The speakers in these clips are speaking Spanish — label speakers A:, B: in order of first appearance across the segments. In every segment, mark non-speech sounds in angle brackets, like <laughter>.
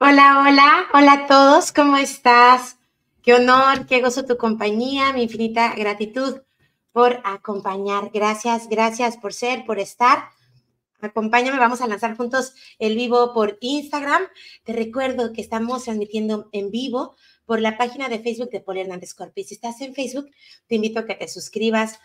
A: Hola, hola, hola a todos, ¿cómo estás? Qué honor, qué gozo tu compañía, mi infinita gratitud por acompañar. Gracias, gracias por ser, por estar. Acompáñame, vamos a lanzar juntos el vivo por Instagram. Te recuerdo que estamos transmitiendo en vivo por la página de Facebook de Paul Hernández Corpi. Si estás en Facebook, te invito a que te suscribas.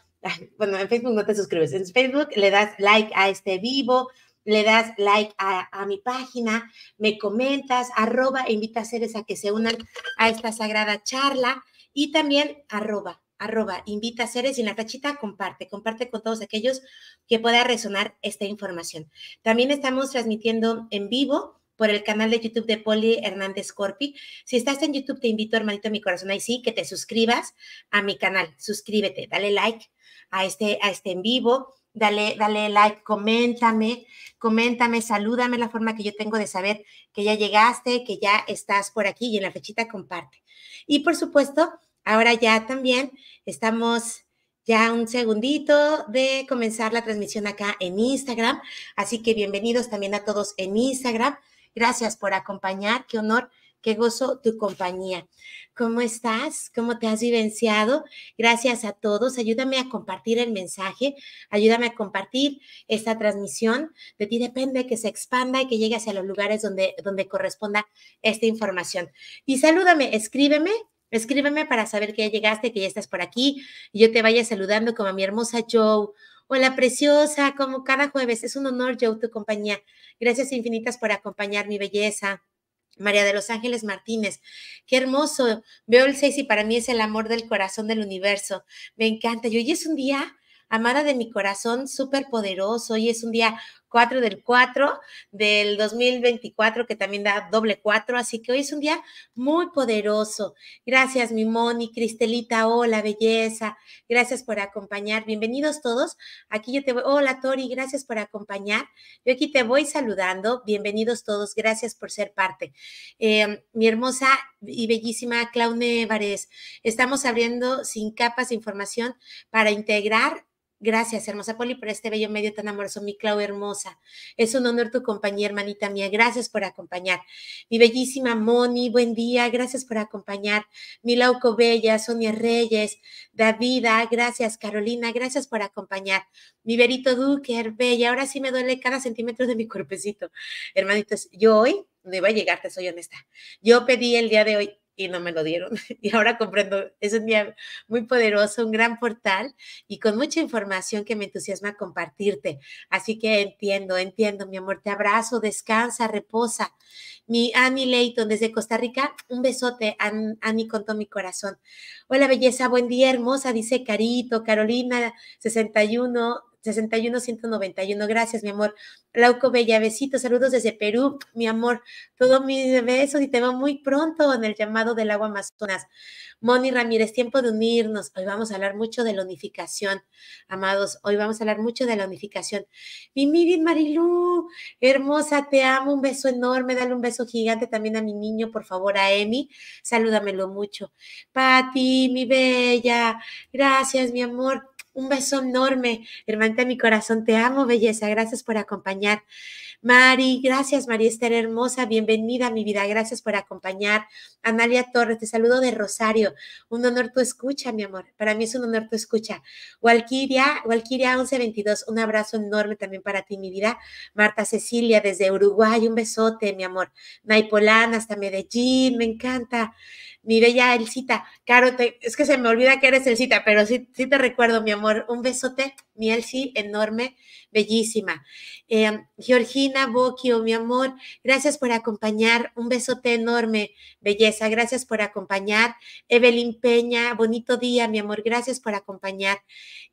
A: Bueno, en Facebook no te suscribes. En Facebook le das like a este vivo, le das like a, mi página, me comentas, arroba, e invita a seres a que se unan a esta sagrada charla y también arroba, arroba, invita a seres y en la tachita comparte, comparte con todos aquellos que pueda resonar esta información. También estamos transmitiendo en vivo por el canal de YouTube de Poli Hernández Corpi. Si estás en YouTube, te invito, hermanito, mi corazón, ahí sí, que te suscribas a mi canal. Suscríbete, dale like a este, a este en vivo dale, dale like, coméntame, coméntame, salúdame, la forma que yo tengo de saber que ya llegaste, que ya estás por aquí y en la fechita comparte. Y por supuesto, ahora ya también estamos ya un segundito de comenzar la transmisión acá en Instagram, así que bienvenidos también a todos en Instagram. Gracias por acompañar, qué honor Qué gozo tu compañía. ¿Cómo estás? ¿Cómo te has vivenciado? Gracias a todos. Ayúdame a compartir el mensaje. Ayúdame a compartir esta transmisión. De ti depende que se expanda y que llegue hacia los lugares donde, donde corresponda esta información. Y salúdame, escríbeme Escríbeme para saber que ya llegaste, que ya estás por aquí y yo te vaya saludando como a mi hermosa Joe. Hola, preciosa, como cada jueves. Es un honor, Joe, tu compañía. Gracias infinitas por acompañar mi belleza. María de los Ángeles Martínez, qué hermoso. Veo el 6 y para mí es el amor del corazón del universo. Me encanta. Y hoy es un día, amada de mi corazón, súper poderoso. Hoy es un día 4 del 4 del 2024, que también da doble 4. Así que hoy es un día muy poderoso. Gracias, mi Moni, Cristelita, hola, belleza. Gracias por acompañar. Bienvenidos todos. Aquí yo te voy. Hola, Tori, gracias por acompañar. Yo aquí te voy saludando. Bienvenidos todos. Gracias por ser parte. Em, mi hermosa y bellísima Claune Várez. estamos abriendo sin capas de información para integrar Gracias, hermosa Poli, por este bello medio tan amoroso, mi Clau hermosa. Es un honor tu compañía, hermanita mía. Gracias por acompañar. Mi bellísima Moni, buen día. Gracias por acompañar. Mi Lauco Bella, Sonia Reyes, Davida, gracias, Carolina. Gracias por acompañar. Mi Berito Duque, bella. Ahora sí me duele cada centímetro de mi cuerpecito. Hermanitos, yo hoy no iba a llegar, te soy honesta. Yo pedí el día de hoy y no me lo dieron. <laughs> Y ahora comprendo, es un día muy poderoso, un gran portal y con mucha información que me entusiasma compartirte. Así que entiendo, entiendo, mi amor, te abrazo, descansa, reposa. Mi Annie Leighton desde Costa Rica, un besote, Annie con todo mi corazón. Hola belleza, buen día hermosa, dice Carito, Carolina 61, 61-191, Gracias, mi amor. Lauco Bella, besitos, saludos desde Perú, mi amor. todo mi beso y te veo muy pronto en el llamado del agua Amazonas. Moni Ramírez, tiempo de unirnos. Hoy vamos a hablar mucho de la unificación, amados. Hoy vamos a hablar mucho de la unificación. Mi Mirin Marilú, hermosa, te amo. Un beso enorme. Dale un beso gigante también a mi niño, por favor, a Emi. Salúdamelo mucho. Pati, mi bella, gracias, mi amor. Un beso enorme, hermanita mi corazón. Te amo, belleza. Gracias por acompañar. Mari, gracias, María Esther hermosa. Bienvenida a mi vida. Gracias por acompañar. Analia Torres, te saludo de Rosario. Un honor tu escucha, mi amor. Para mí es un honor tu escucha. Walkiria, Walkiria 1122. Un abrazo enorme también para ti, mi vida. Marta Cecilia, desde Uruguay. Un besote, mi amor. Naipolán, hasta Medellín. Me encanta mi bella Elcita. Caro, es que se me olvida que eres Elcita, pero sí, sí te recuerdo, mi amor. Un besote, mi Elsi, enorme, bellísima. Eh, Georgina Bocchio, mi amor, gracias por acompañar. Un besote enorme, belleza. Gracias por acompañar. Evelyn Peña, bonito día, mi amor. Gracias por acompañar.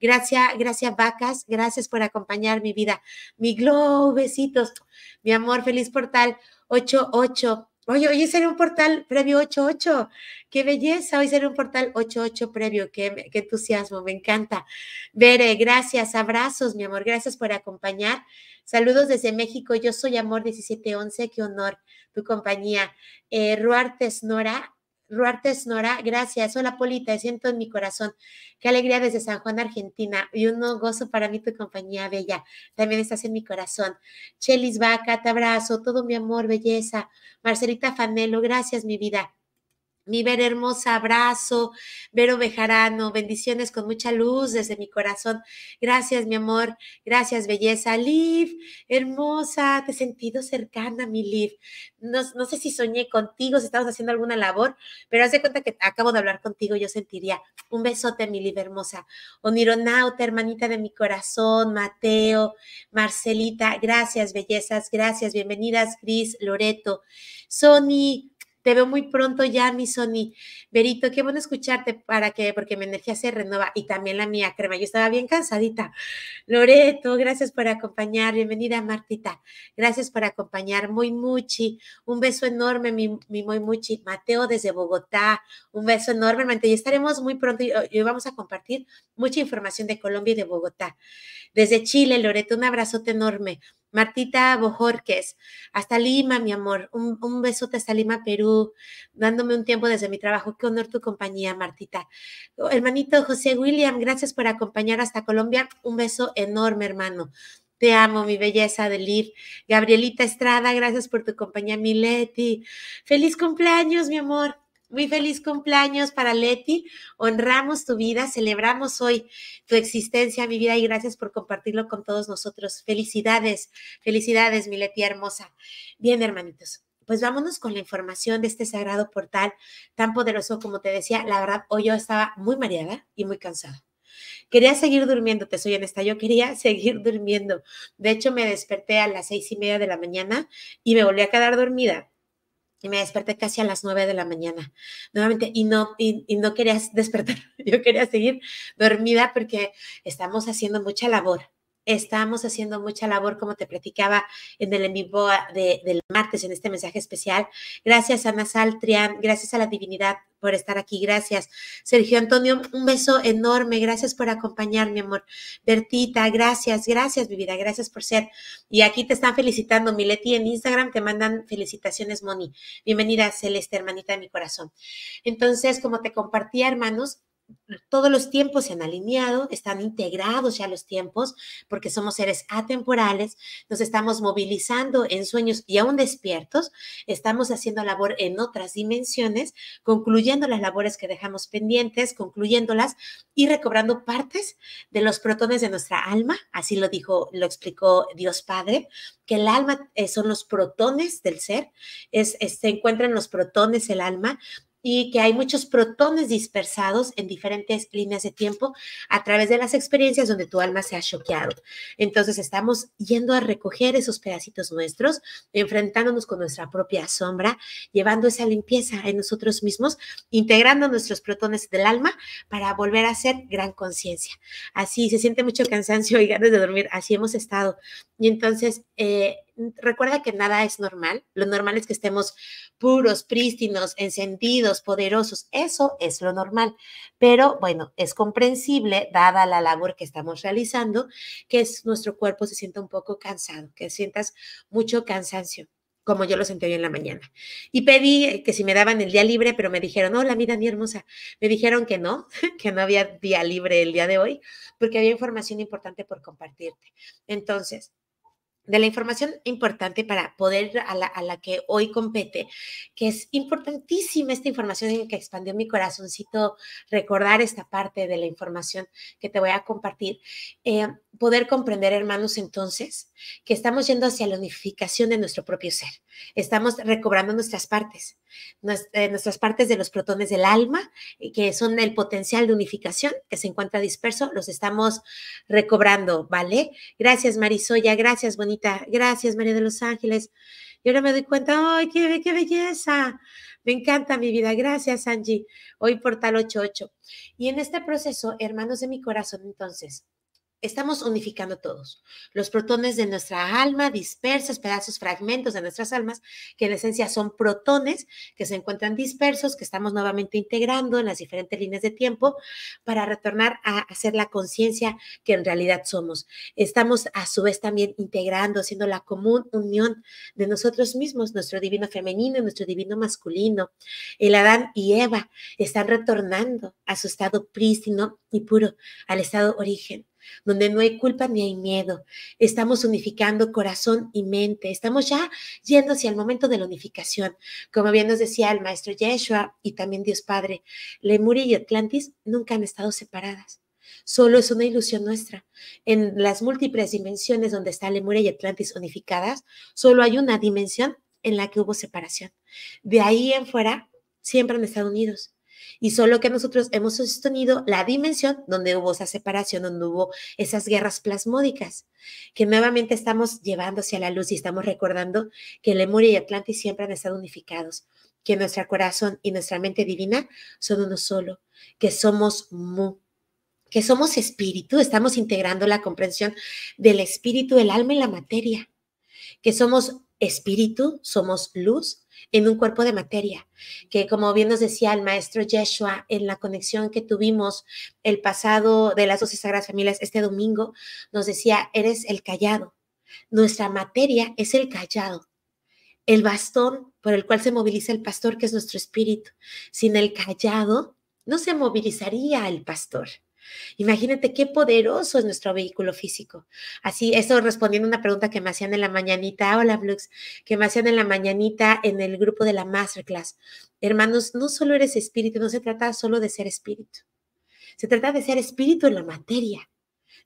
A: Gracias, gracias, Vacas. Gracias por acompañar mi vida. Mi Glow, besitos. Mi amor, feliz portal 88. Oye, hoy será un portal previo 88. Qué belleza. Hoy será un portal 88 previo. Qué, qué entusiasmo. Me encanta. Bere, gracias. Abrazos, mi amor. Gracias por acompañar. Saludos desde México. Yo soy Amor 1711. Qué honor tu compañía. Eh, Ruartes Nora. Ruartes Nora, gracias. Hola Polita, siento en mi corazón. Qué alegría desde San Juan, Argentina. Y un gozo para mí tu compañía bella. También estás en mi corazón. Chelis Vaca, te abrazo. Todo mi amor, belleza. Marcelita Fanelo, gracias mi vida mi ver hermosa, abrazo, Vero Bejarano, bendiciones con mucha luz desde mi corazón. Gracias, mi amor, gracias, belleza. Liv, hermosa, te he sentido cercana, mi Liv. No, sé si soñé contigo, si estamos haciendo alguna labor, pero haz de cuenta que acabo de hablar contigo, yo sentiría un besote, mi Liv hermosa. Onironauta, hermanita de mi corazón, Mateo, Marcelita, gracias, bellezas, gracias, bienvenidas, Cris, Loreto, Sony, te veo muy pronto ya, mi Sony. Verito, qué bueno escucharte para que, porque mi energía se renueva y también la mía, crema. Yo estaba bien cansadita. Loreto, gracias por acompañar. Bienvenida, Martita. Gracias por acompañar. Muy Muchi, un beso enorme, mi, mi Muy Muchi. Mateo desde Bogotá, un beso enorme. Y estaremos muy pronto y, hoy vamos a compartir mucha información de Colombia y de Bogotá. Desde Chile, Loreto, un abrazote enorme. Martita Bojorques, hasta Lima, mi amor. Un, besote hasta Lima, Perú, dándome un tiempo desde mi trabajo. Qué honor tu compañía, Martita. Oh, hermanito José William, gracias por acompañar hasta Colombia. Un beso enorme, hermano. Te amo, mi belleza de Gabrielita Estrada, gracias por tu compañía, Mileti. Feliz cumpleaños, mi amor. Muy feliz cumpleaños para Leti. Honramos tu vida, celebramos hoy tu existencia, mi vida, y gracias por compartirlo con todos nosotros. Felicidades, felicidades, mi Leti hermosa. Bien, hermanitos, pues vámonos con la información de este sagrado portal tan poderoso como te decía. La verdad, hoy yo estaba muy mareada y muy cansada. Quería seguir durmiendo, te soy honesta, yo quería <laughs> seguir durmiendo. De hecho, me desperté a las seis y media de la mañana y me volví a quedar dormida y me desperté casi a las 9 de la mañana, nuevamente, y no, y, no quería despertar, <laughs> yo quería seguir dormida porque estamos haciendo mucha labor, estamos haciendo mucha labor, como te platicaba en el en vivo ah, de, del martes, en este mensaje especial. Gracias, Ana Saltria, gracias a la divinidad por estar aquí, gracias. Sergio Antonio, un beso enorme, gracias por acompañar, mi amor. Bertita, gracias, gracias, mi gracias por ser. Y aquí te están felicitando, Mileti, en Instagram te mandan felicitaciones, Moni. Bienvenida, Celeste, hermanita de mi corazón. Entonces, como te compartía, hermanos, todos los tiempos se han alineado, están integrados ya los tiempos, porque somos seres atemporales, nos estamos movilizando en sueños y aún despiertos, estamos haciendo labor en otras dimensiones, concluyendo las labores que dejamos pendientes, concluyéndolas y recobrando partes de los protones de nuestra alma, así lo dijo, lo explicó Dios Padre, que el alma eh, son los protones del ser, es, eh, se encuentran los protones el alma y que hay muchos protones dispersados en diferentes líneas de tiempo a través de las experiencias donde tu alma se ha choqueado. Entonces estamos yendo a recoger esos pedacitos nuestros, enfrentándonos con nuestra propia sombra, llevando esa limpieza en nosotros mismos, integrando nuestros protones del alma para volver a ser gran conciencia. Así se siente mucho cansancio y ganas de dormir, así hemos estado. Y entonces eh, recuerda que nada es normal. Lo normal es que estemos puros, prístinos, encendidos, poderosos. Eso es lo normal. Pero bueno, es comprensible, dada la labor que estamos realizando, que es, nuestro cuerpo se sienta un poco cansado, que sientas mucho cansancio como yo lo sentí hoy en la mañana. Y pedí eh, que si me daban el día libre, pero me dijeron, la mira, mi hermosa. Me dijeron que no, <laughs> que no había día libre el día de hoy, porque había información importante por compartirte. Entonces, de la información importante para poder a la, a la, que hoy compete, que es importantísima esta información que expandió mi corazoncito, recordar esta parte de la información que te voy a compartir. Eh, poder comprender, hermanos, entonces, que estamos yendo hacia la unificación de nuestro propio ser. Estamos recobrando nuestras partes, eh, nuestras partes de los protones del alma, eh, que son el potencial de unificación que se encuentra disperso, los estamos recobrando, ¿vale? Gracias, Marisoya, gracias, bonita, gracias, María de los Ángeles. Y ahora me doy cuenta, ¡ay, qué, qué belleza! Me encanta mi vida. Gracias, Angie. Hoy Portal 88. Y en este proceso, hermanos de mi corazón, entonces, estamos unificando todos. Los protones de nuestra alma, dispersos, pedazos, fragmentos de nuestras almas, que en esencia son protones que se encuentran dispersos, que estamos nuevamente integrando en las diferentes líneas de tiempo para retornar a hacer la conciencia que en realidad somos. Estamos a su vez también integrando, haciendo la común unión de nosotros mismos, nuestro divino femenino y nuestro divino masculino. El Adán y Eva están retornando a su estado prístino y puro, al estado origen donde no hay culpa ni hay miedo. Estamos unificando corazón y mente. Estamos ya yendo hacia el momento de la unificación. Como bien nos decía el maestro Yeshua y también Dios Padre, Lemuria y Atlantis nunca han estado separadas. Solo es una ilusión nuestra. En las múltiples dimensiones donde están Lemuria y Atlantis unificadas, solo hay una dimensión en la que hubo separación. De ahí en fuera, siempre han estado unidos. Y solo que nosotros hemos sostenido la dimensión donde hubo esa separación, donde hubo esas guerras plasmódicas, que nuevamente estamos llevando hacia la luz y estamos recordando que Lemuria y Atlantis siempre han estado unificados, que nuestro corazón y nuestra mente divina son uno solo, que somos mu que somos espíritu, estamos integrando la comprensión del espíritu, el alma y la materia, que somos espíritu, somos luz en un cuerpo de materia, que como bien nos decía el maestro Yeshua en la conexión que tuvimos el pasado de las 12 Sagradas Familias este domingo, nos decía, eres el callado, nuestra materia es el callado, el bastón por el cual se moviliza el pastor, que es nuestro espíritu. Sin el callado, no se movilizaría el pastor. Imagínate qué poderoso es nuestro vehículo físico. Así, eso respondiendo a una pregunta que me hacían en la mañanita, hola Blux, que me hacían en la mañanita en el grupo de la masterclass. Hermanos, no solo eres espíritu, no se trata solo de ser espíritu. Se trata de ser espíritu en la materia.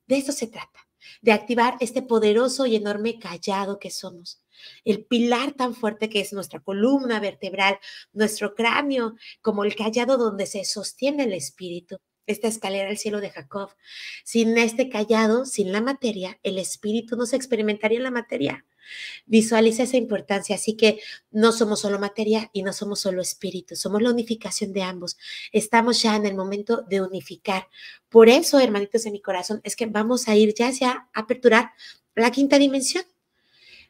A: De eso se trata, de activar este poderoso y enorme callado que somos. El pilar tan fuerte que es nuestra columna vertebral, nuestro cráneo, como el callado donde se sostiene el espíritu esta escalera al cielo de Jacob. Sin este callado, sin la materia, el espíritu no se experimentaría en la materia. Visualiza esa importancia, así que no somos solo materia y no somos solo espíritu, somos la unificación de ambos. Estamos ya en el momento de unificar. Por eso, hermanitos de mi corazón, es que vamos a ir ya hacia aperturar la quinta dimensión.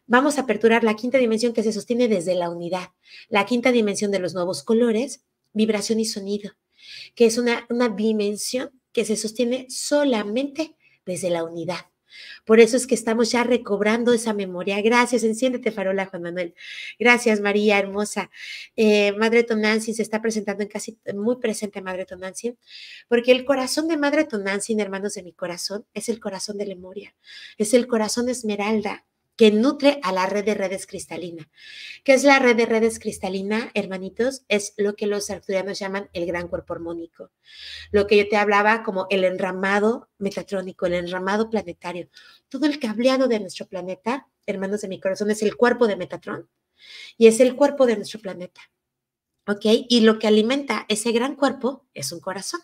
A: Vamos a aperturar la quinta dimensión que se sostiene desde la unidad, la quinta dimensión de los nuevos colores, vibración y sonido que es una, dimensión que se sostiene solamente desde la unidad. Por eso es que estamos ya recobrando esa memoria. Gracias, enciéndete farola, Juan Manuel. Gracias, María, hermosa. Eh, Madre Tonantzin se está presentando en casi muy presente Madre Tonantzin, porque el corazón de Madre Tonantzin, hermanos de mi corazón, es el corazón de memoria, es el corazón Esmeralda, que nutre a la red de redes cristalina. ¿Qué es la red de redes cristalina, hermanitos? Es lo que los arcturianos llaman el gran cuerpo armónico. Lo que yo te hablaba como el enramado metatrónico, el enramado planetario. Todo el cableado de nuestro planeta, hermanos de mi corazón, es el cuerpo de Metatrón y es el cuerpo de nuestro planeta. ¿Ok? Y lo que alimenta ese gran cuerpo es un corazón,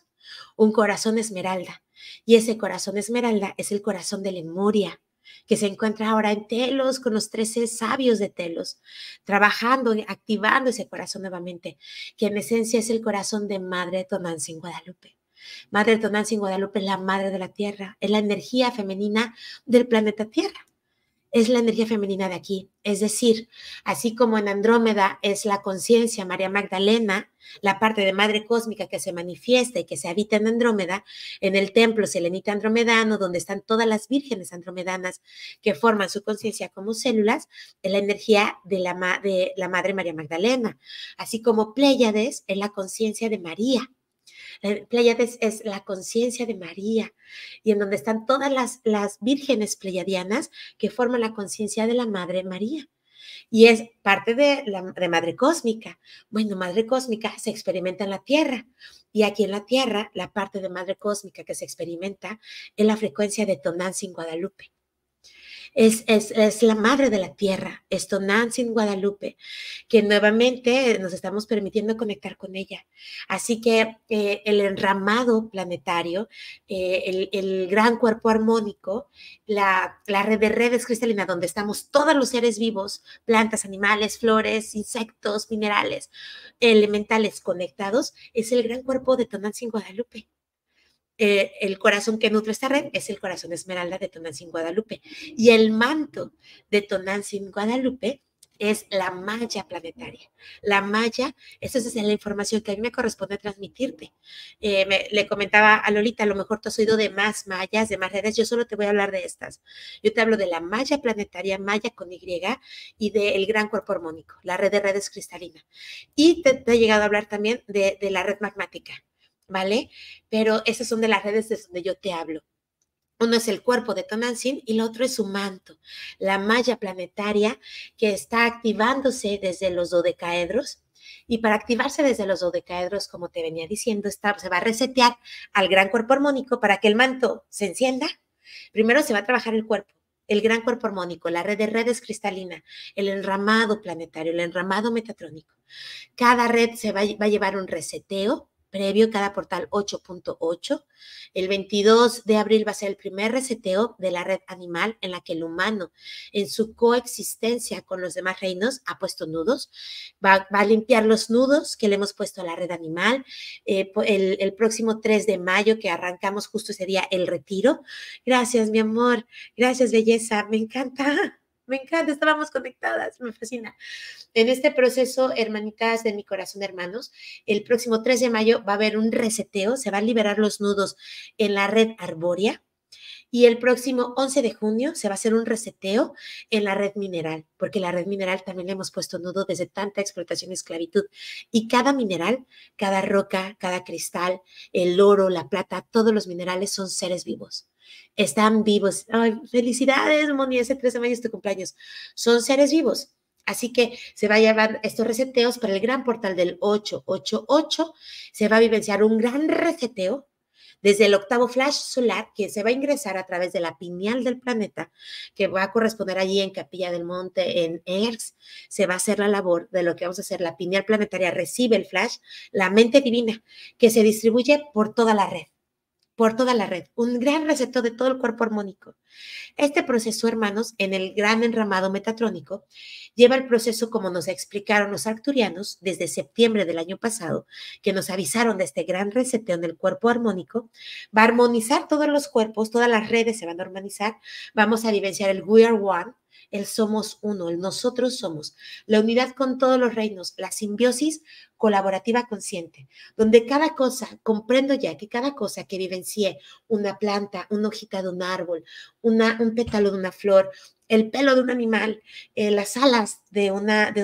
A: un corazón esmeralda. Y ese corazón esmeralda es el corazón de Lemuria, que se encuentra ahora en Telos con los 13 sabios de Telos, trabajando, activando ese corazón nuevamente, que en esencia es el corazón de Madre Tonantzin Guadalupe. Madre Tonantzin Guadalupe es la madre de la tierra, es la energía femenina del planeta Tierra es la energía femenina de aquí. Es decir, así como en Andrómeda es la conciencia María Magdalena, la parte de madre cósmica que se manifiesta y que se habita en Andrómeda, en el templo selenita andromedano, donde están todas las vírgenes andromedanas que forman su conciencia como células, es la energía de la, de la madre María Magdalena. Así como Pléyades es la conciencia de María Pleiades es la conciencia de María y en donde están todas las, las vírgenes pleiadianas que forman la conciencia de la Madre María. Y es parte de, la, Madre Cósmica. Bueno, Madre Cósmica se experimenta en la Tierra. Y aquí en la Tierra, la parte de Madre Cósmica que se experimenta es la frecuencia de Tonantzin Guadalupe es, es, la madre de la tierra, es Tonantzin Guadalupe, que nuevamente nos estamos permitiendo conectar con ella. Así que eh, el enramado planetario, eh, el, gran cuerpo armónico, la, la red de redes cristalina, donde estamos todos los seres vivos, plantas, animales, flores, insectos, minerales, elementales conectados, es el gran cuerpo de Tonantzin Guadalupe. Eh, el corazón que nutre esta red es el corazón esmeralda de Tonantzin Guadalupe. Y el manto de Tonantzin Guadalupe es la malla planetaria. La malla, esa es la información que a mí me corresponde transmitirte. Eh, le comentaba a Lolita, a lo mejor tú has oído de más mallas, de más redes, yo solo te voy a hablar de estas. Yo te hablo de la malla planetaria, malla con Y, y del el gran cuerpo armónico, la red de redes cristalina. Y te, he llegado a hablar también de la red magmática ¿vale? Pero esas son de las redes de donde yo te hablo. Uno es el cuerpo de Tonantzin y el otro es su manto, la malla planetaria que está activándose desde los dodecaedros. Y para activarse desde los dodecaedros, como te venía diciendo, se va a resetear al gran cuerpo armónico para que el manto se encienda. Primero se va a trabajar el cuerpo, el gran cuerpo armónico, la red de redes cristalina, el enramado planetario, el enramado metatrónico. Cada red se va, va a llevar un reseteo previo cada portal 8.8. El 22 de abril va a ser el primer reseteo de la red animal en la que el humano, en su coexistencia con los demás reinos, ha puesto nudos. Va, a limpiar los nudos que le hemos puesto a la red animal. Eh, el, próximo 3 de mayo, que arrancamos justo sería el retiro. Gracias, mi amor. Gracias, belleza. Me encanta me encanta, estábamos conectadas, me fascina. En este proceso, hermanitas de mi corazón, hermanos, el próximo 3 de mayo va a haber un reseteo, se van a liberar los nudos en la red arbórea. Y el próximo 11 de junio se va a hacer un reseteo en la red mineral, porque la red mineral también le hemos puesto nudo desde tanta explotación y esclavitud. Y cada mineral, cada roca, cada cristal, el oro, la plata, todos los minerales son seres vivos. Están vivos. felicidades, Moni, ese 13 mayo es tu cumpleaños. Son seres vivos. Así que se va a llevar estos receteos para el gran portal del 888. Se va a vivenciar un gran receteo desde el octavo flash solar que se va a ingresar a través de la piñal del planeta, que va a corresponder allí en Capilla del Monte, en ERS. se va a hacer la labor de lo que vamos a hacer. La piñal planetaria recibe el flash, la mente divina, que se distribuye por toda la red por toda la red, un gran receptor de todo el cuerpo armónico. Este proceso, hermanos, en el gran enramado metatrónico, lleva el proceso como nos explicaron los arcturianos desde septiembre del año pasado, que nos avisaron de este gran en el cuerpo armónico, va a armonizar todos los cuerpos, todas las redes se van a armonizar, vamos a vivenciar el We Are One, el somos uno, el nosotros somos, la unidad con todos los reinos, la simbiosis colaborativa consciente, donde cada cosa, comprendo ya que cada cosa que vivencie, una planta, una hojita de un árbol, un pétalo de una flor, el pelo de un animal, eh, las alas de una,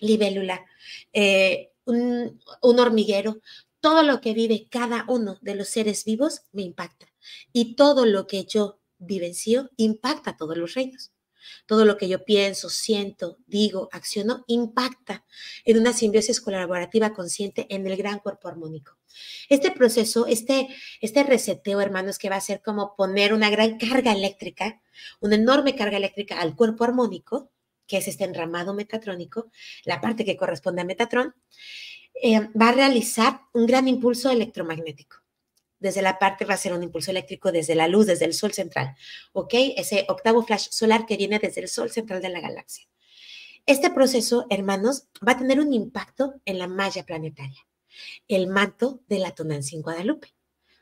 A: libélula, eh, un, un hormiguero, todo lo que vive cada uno de los seres vivos me impacta y todo lo que yo vivencio impacta a todos los reinos. Todo lo que yo pienso, siento, digo, acciono, impacta en una simbiosis colaborativa consciente en el gran cuerpo armónico. Este proceso, este, este reseteo, hermanos, que va a ser como poner una gran carga eléctrica, una enorme carga eléctrica al cuerpo armónico, que es este enramado metatrónico, la parte que corresponde a Metatron, eh, va a realizar un gran impulso electromagnético desde la parte va a ser un impulso eléctrico desde la luz, desde el sol central, ¿ok? Ese octavo flash solar que viene desde el sol central de la galaxia. Este proceso, hermanos, va a tener un impacto en la malla planetaria, el manto de la Tonantzin en Guadalupe.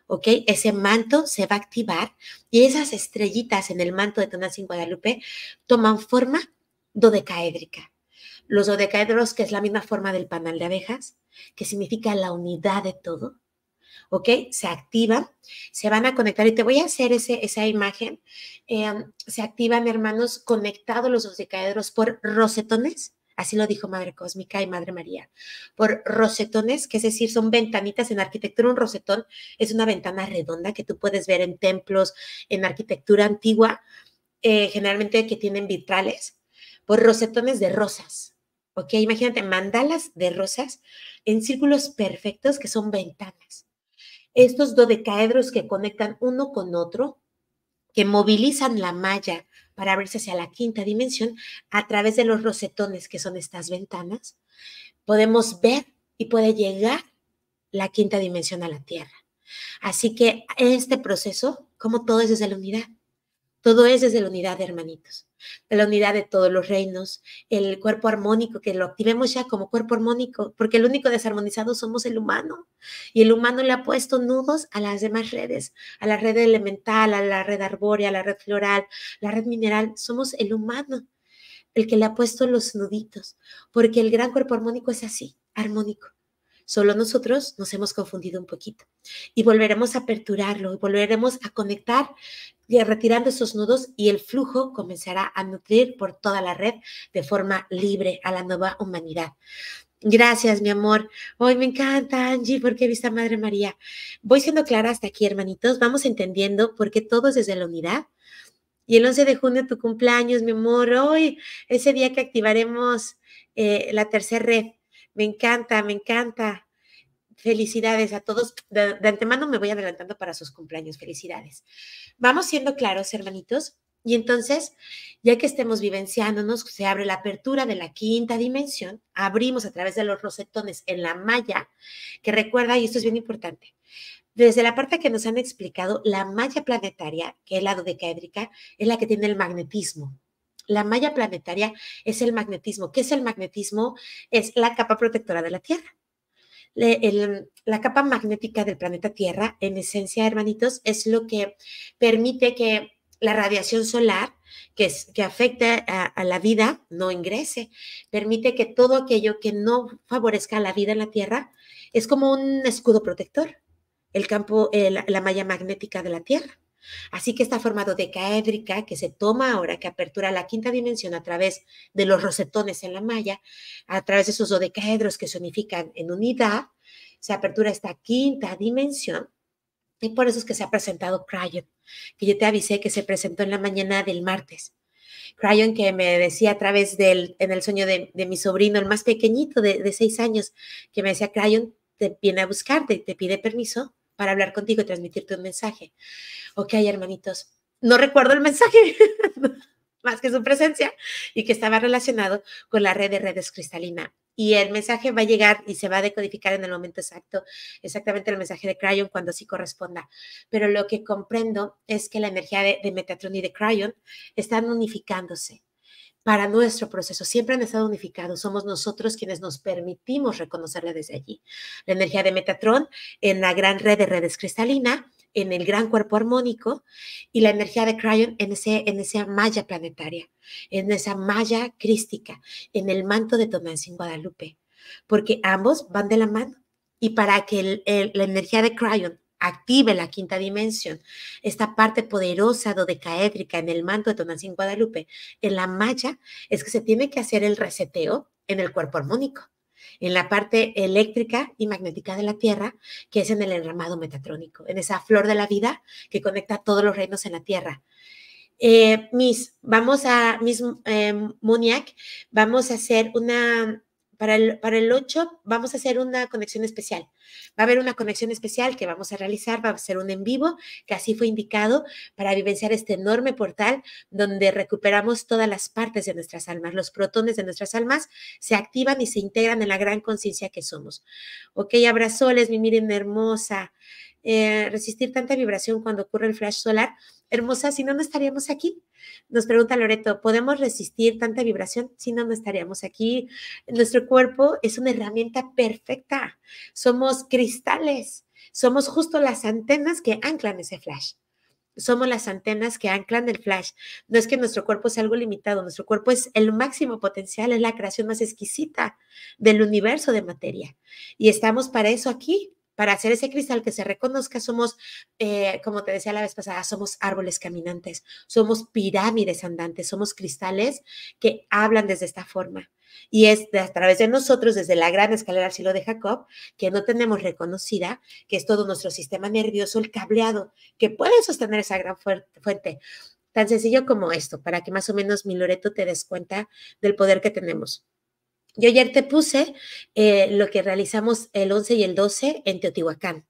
A: ¿ok? Ese manto se va a activar y esas estrellitas en el manto de Tonantzin en Guadalupe toman forma dodecaédrica. Los dodecaedros, que es la misma forma del panal de abejas, que significa la unidad de todo, ¿ok? Se activan, se van a conectar y te voy a hacer esa imagen. Em, se activan, hermanos, conectados los caedros por rosetones. Así lo dijo Madre Cósmica y Madre María, por rosetones, que es decir, son ventanitas en arquitectura. Un rosetón es una ventana redonda que tú puedes ver en templos, en arquitectura antigua, eh, generalmente que tienen vitrales, por rosetones de rosas. ¿Ok? Imagínate, mandalas de rosas en círculos perfectos que son ventanas estos dodecaedros que conectan uno con otro, que movilizan la malla para abrirse hacia la quinta dimensión a través de los rosetones que son estas ventanas, podemos ver y puede llegar la quinta dimensión a la Tierra. Así que este proceso, como todo es desde la unidad, todo es desde la unidad de hermanitos, de la unidad de todos los reinos, el cuerpo armónico, que lo activemos ya como cuerpo armónico, porque el único desarmonizado somos el humano. Y el humano le ha puesto nudos a las demás redes, a la red elemental, a la red arbórea, a la red floral, la red mineral. Somos el humano el que le ha puesto los nuditos, porque el gran cuerpo armónico es así, armónico. Solo nosotros nos hemos confundido un poquito y volveremos a aperturarlo y volveremos a conectar y retirando esos nudos y el flujo comenzará a nutrir por toda la red de forma libre a la nueva humanidad. Gracias, mi amor. Hoy me encanta, Angie, porque vista Madre María. Voy siendo clara hasta aquí, hermanitos. Vamos entendiendo por qué todo es desde la unidad. Y el 11 de junio, tu cumpleaños, mi amor. Hoy, ese día que activaremos eh, la tercera red me encanta, me encanta. Felicidades a todos. De, antemano me voy adelantando para sus cumpleaños. Felicidades. Vamos siendo claros, hermanitos. Y entonces, ya que estemos vivenciándonos, se abre la apertura de la quinta dimensión, abrimos a través de los rosetones en la malla, que recuerda, y esto es bien importante, desde la parte que nos han explicado, la malla planetaria, que es de dodecaédrica, es la que tiene el magnetismo, la malla planetaria es el magnetismo. ¿Qué es el magnetismo? Es la capa protectora de la Tierra. la capa magnética del planeta Tierra, en esencia, hermanitos, es lo que permite que la radiación solar que, es, que afecta a, la vida no ingrese. Permite que todo aquello que no favorezca la vida en la Tierra es como un escudo protector, el campo, eh, la malla magnética de la Tierra. Así que esta forma dodecaédrica que se toma ahora, que apertura la quinta dimensión a través de los rosetones en la malla, a través de esos dodecaedros que se unifican en unidad, se apertura esta quinta dimensión. Y por eso es que se ha presentado Cryon, que yo te avisé que se presentó en la mañana del martes. Cryon que me decía a través del, en el sueño de, mi sobrino, el más pequeñito de, seis años, que me decía, Cryon te viene a buscarte, te pide permiso para hablar contigo y transmitirte un mensaje. Ok, hermanitos, no recuerdo el mensaje, <laughs> más que su presencia, y que estaba relacionado con la red de redes cristalina. Y el mensaje va a llegar y se va a decodificar en el momento exacto, exactamente el mensaje de Cryon cuando sí corresponda. Pero lo que comprendo es que la energía de, de Metatron y de Cryon están unificándose para nuestro proceso. Siempre han estado unificados. Somos nosotros quienes nos permitimos reconocerla desde allí. La energía de Metatron en la gran red de redes cristalina, en el gran cuerpo armónico y la energía de Cryon en, ese, en esa malla planetaria, en esa malla crística, en el manto de en Guadalupe, porque ambos van de la mano. Y para que la energía de Cryon active la quinta dimensión, esta parte poderosa dodecaédrica en el manto de Tonancín Guadalupe, en la malla, es que se tiene que hacer el reseteo en el cuerpo armónico, en la parte eléctrica y magnética de la Tierra, que es en el enramado metatrónico, en esa flor de la vida que conecta todos los reinos en la Tierra. Eh, mis, vamos a, Miss eh, Muniac, vamos a hacer una para el, 8 vamos a hacer una conexión especial. Va a haber una conexión especial que vamos a realizar, va a ser un en vivo, que así fue indicado, para vivenciar este enorme portal donde recuperamos todas las partes de nuestras almas. Los protones de nuestras almas se activan y se integran en la gran conciencia que somos. Ok, abrazoles, mi miren hermosa. Eh, resistir tanta vibración cuando ocurre el flash solar. Hermosa, si no, no estaríamos aquí. Nos pregunta Loreto, ¿podemos resistir tanta vibración? Si no, no estaríamos aquí. Nuestro cuerpo es una herramienta perfecta. Somos cristales. Somos justo las antenas que anclan ese flash somos las antenas que anclan el flash. No es que nuestro cuerpo sea algo limitado, nuestro cuerpo es el máximo potencial, es la creación más exquisita del universo de materia. Y estamos para eso aquí, para hacer ese cristal que se reconozca, somos, eh, como te decía la vez pasada, somos árboles caminantes, somos pirámides andantes, somos cristales que hablan desde esta forma. Y es a través de nosotros, desde la gran escalera al cielo de Jacob, que no tenemos reconocida, que es todo nuestro sistema nervioso, el cableado, que puede sostener esa gran fuente. Tan sencillo como esto, para que más o menos mi Loreto te des cuenta del poder que tenemos. Yo ayer te puse eh, lo que realizamos el 11 y el 12 en Teotihuacán.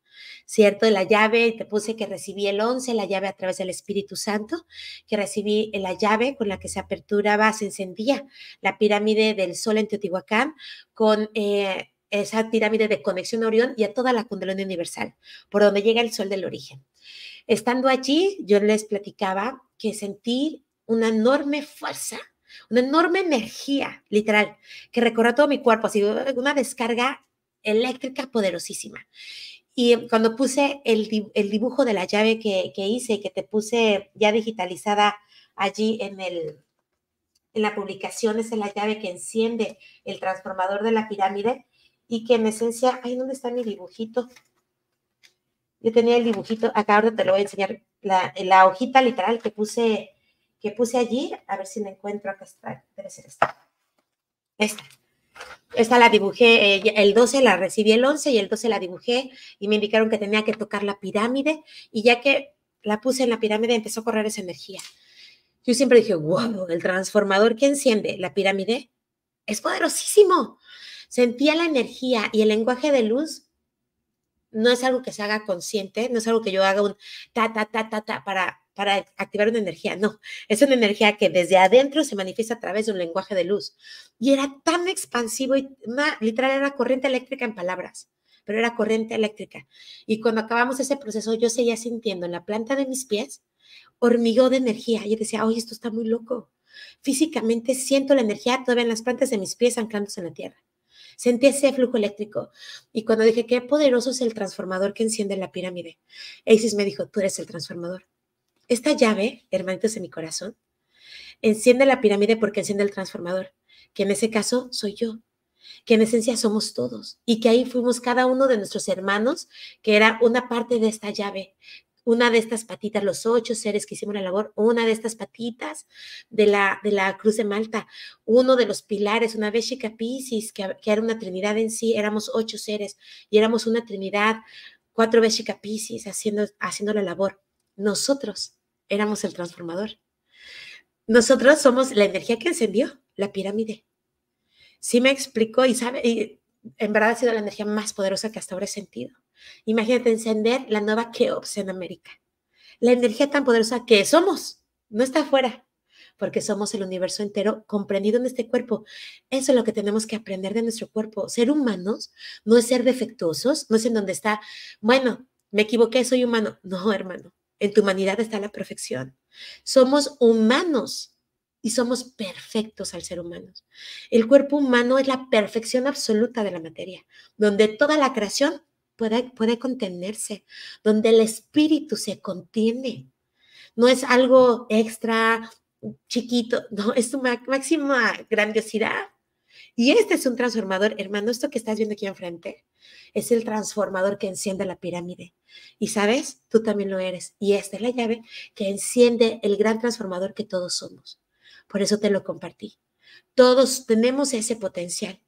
A: ¿cierto? La llave, te puse que recibí el 11, la llave a través del Espíritu Santo, que recibí la llave con la que se aperturaba, se encendía la pirámide del Sol en Teotihuacán con... Eh, esa pirámide de conexión a Orión y a toda la Kundalini universal, por donde llega el sol del origen. Estando allí, yo les platicaba que sentí una enorme fuerza una enorme energía, literal, que recorre todo mi cuerpo, así una descarga eléctrica poderosísima. Y em, cuando puse el, dibujo de la llave que, que, hice, que te puse ya digitalizada allí en, el, en la publicación, es la llave que enciende el transformador de la pirámide y que en esencia, ay, ¿dónde está mi dibujito? Yo tenía el dibujito, acá ahora te lo voy a enseñar, la, la hojita literal que puse que puse allí, a ver si me encuentro, acá está, debe ser esta. Esta. Esta la dibujé, eh, el 12 la recibí el 11 y el 12 la dibujé y me indicaron que tenía que tocar la pirámide y ya que la puse en la pirámide empezó a correr esa energía. Yo siempre dije, wow, el transformador que enciende la pirámide es poderosísimo. Sentía la energía y el lenguaje de luz no es algo que se haga consciente, no es algo que yo haga un ta, ta, ta, ta, ta para para activar una energía, no, es una energía que desde adentro se manifiesta a través de un lenguaje de luz. Y era tan expansivo y literal era corriente eléctrica en palabras, pero era corriente eléctrica. Y cuando acabamos ese proceso, yo seguía sintiendo en la planta de mis pies hormigón de energía. Yo decía, oye, esto está muy loco. Físicamente siento la energía todavía en las plantas de mis pies anclándose en la tierra. Sentí ese flujo eléctrico. Y cuando dije, qué poderoso es el transformador que enciende la pirámide, Isis me dijo, tú eres el transformador. Esta llave, hermanitos de mi corazón, enciende la pirámide porque enciende el transformador, que en ese caso soy yo, que en esencia somos todos y que ahí fuimos cada uno de nuestros hermanos, que era una parte de esta llave, una de estas patitas, los ocho seres que hicimos la labor, una de estas patitas de la, de la Cruz de Malta, uno de los pilares, una vez que, era una trinidad en sí, éramos ocho seres y éramos una trinidad, cuatro veces haciendo, haciendo la labor. Nosotros éramos el transformador. Nosotros somos la energía que encendió la pirámide. Sí me explicó y sabe, y en verdad ha sido la energía más poderosa que hasta ahora he sentido. Imagínate encender la nueva Keops en América. La energía tan poderosa que somos, no está afuera, porque somos el universo entero comprendido en este cuerpo. Eso es lo que tenemos que aprender de nuestro cuerpo. Ser humanos no es ser defectuosos, no es en donde está, bueno, me equivoqué, soy humano. No, hermano. En tu humanidad está la perfección. Somos humanos y somos perfectos al ser humanos. El cuerpo humano es la perfección absoluta de la materia, donde toda la creación puede, contenerse, donde el espíritu se contiene. No es algo extra, chiquito, no, es tu máxima grandiosidad. Y este es un transformador, hermano, esto que estás viendo aquí enfrente es el transformador que enciende la pirámide. Y sabes, tú también lo eres. Y esta es la llave que enciende el gran transformador que todos somos. Por eso te lo compartí. Todos tenemos ese potencial.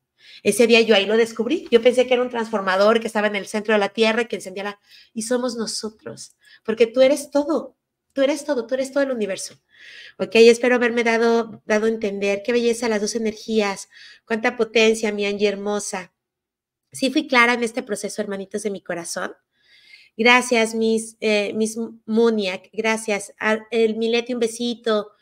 A: Ese día yo ahí lo descubrí. Yo pensé que era un transformador que estaba en el centro de la tierra que encendía la... Y somos nosotros, porque tú eres todo. Tú eres todo, tú eres todo el universo. Ok, espero haberme dado, dado a entender qué belleza las dos energías, cuánta potencia, mi Angie hermosa. Sí fui clara en este proceso, hermanitos de mi corazón. Gracias, mis, eh, Muniac. Gracias. Ah, el Milete, un besito.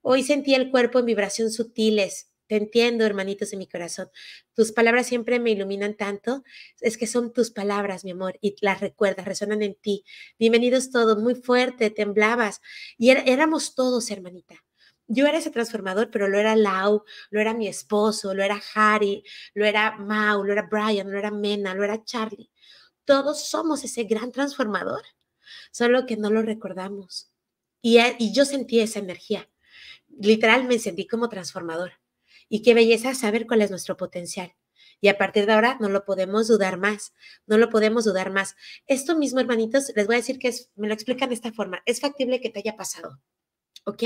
A: Hoy sentí el cuerpo en vibración sutiles. Te entiendo, hermanitos de mi corazón. Tus palabras siempre me iluminan tanto. Es que son tus palabras, mi amor, y las recuerdas, resonan en ti. Bienvenidos todos, muy fuerte, temblabas. Y éramos todos, hermanita yo era ese transformador, pero lo era Lau, lo era mi esposo, lo era Harry, lo era Mau, lo era Brian, lo era Mena, lo era Charlie. Todos somos ese gran transformador, solo que no lo recordamos. Y, yo sentí esa energía. Literal me sentí como transformador. Y qué belleza saber cuál es nuestro potencial. Y a partir de ahora no lo podemos dudar más, no lo podemos dudar más. Esto mismo, hermanitos, les voy a decir que me lo explican de esta forma. Es factible que te haya pasado. ¿ok?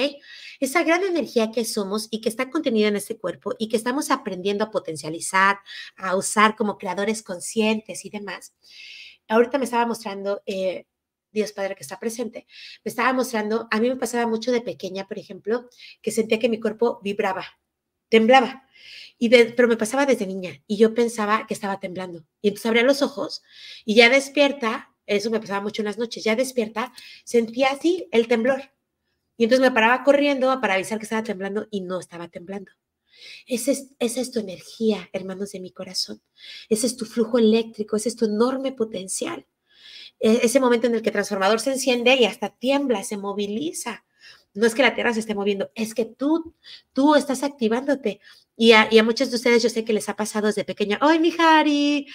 A: Esa gran energía que somos y que está contenida en este cuerpo y que estamos aprendiendo a potencializar, a usar como creadores conscientes y demás. Ahorita me estaba mostrando, eh, Dios Padre que está presente, me estaba mostrando, a mí me pasaba mucho de pequeña, por ejemplo, que sentía que mi cuerpo vibraba, temblaba. Y pero me pasaba desde niña y yo pensaba que estaba temblando. Y entonces abría los ojos y ya despierta, eso me pasaba mucho en las noches, ya despierta, sentía así el temblor y entonces me paraba corriendo para avisar que estaba temblando y no estaba temblando. Esa es, es tu energía, hermanos de mi corazón. Ese es tu flujo eléctrico, ese es tu enorme potencial. E, ese momento en el que el transformador se enciende y hasta tiembla, se moviliza. No es que la Tierra se esté moviendo, es que tú, tú estás activándote. Y a, y a muchos de ustedes yo sé que les ha pasado desde pequeña, ¡ay, mi Jari!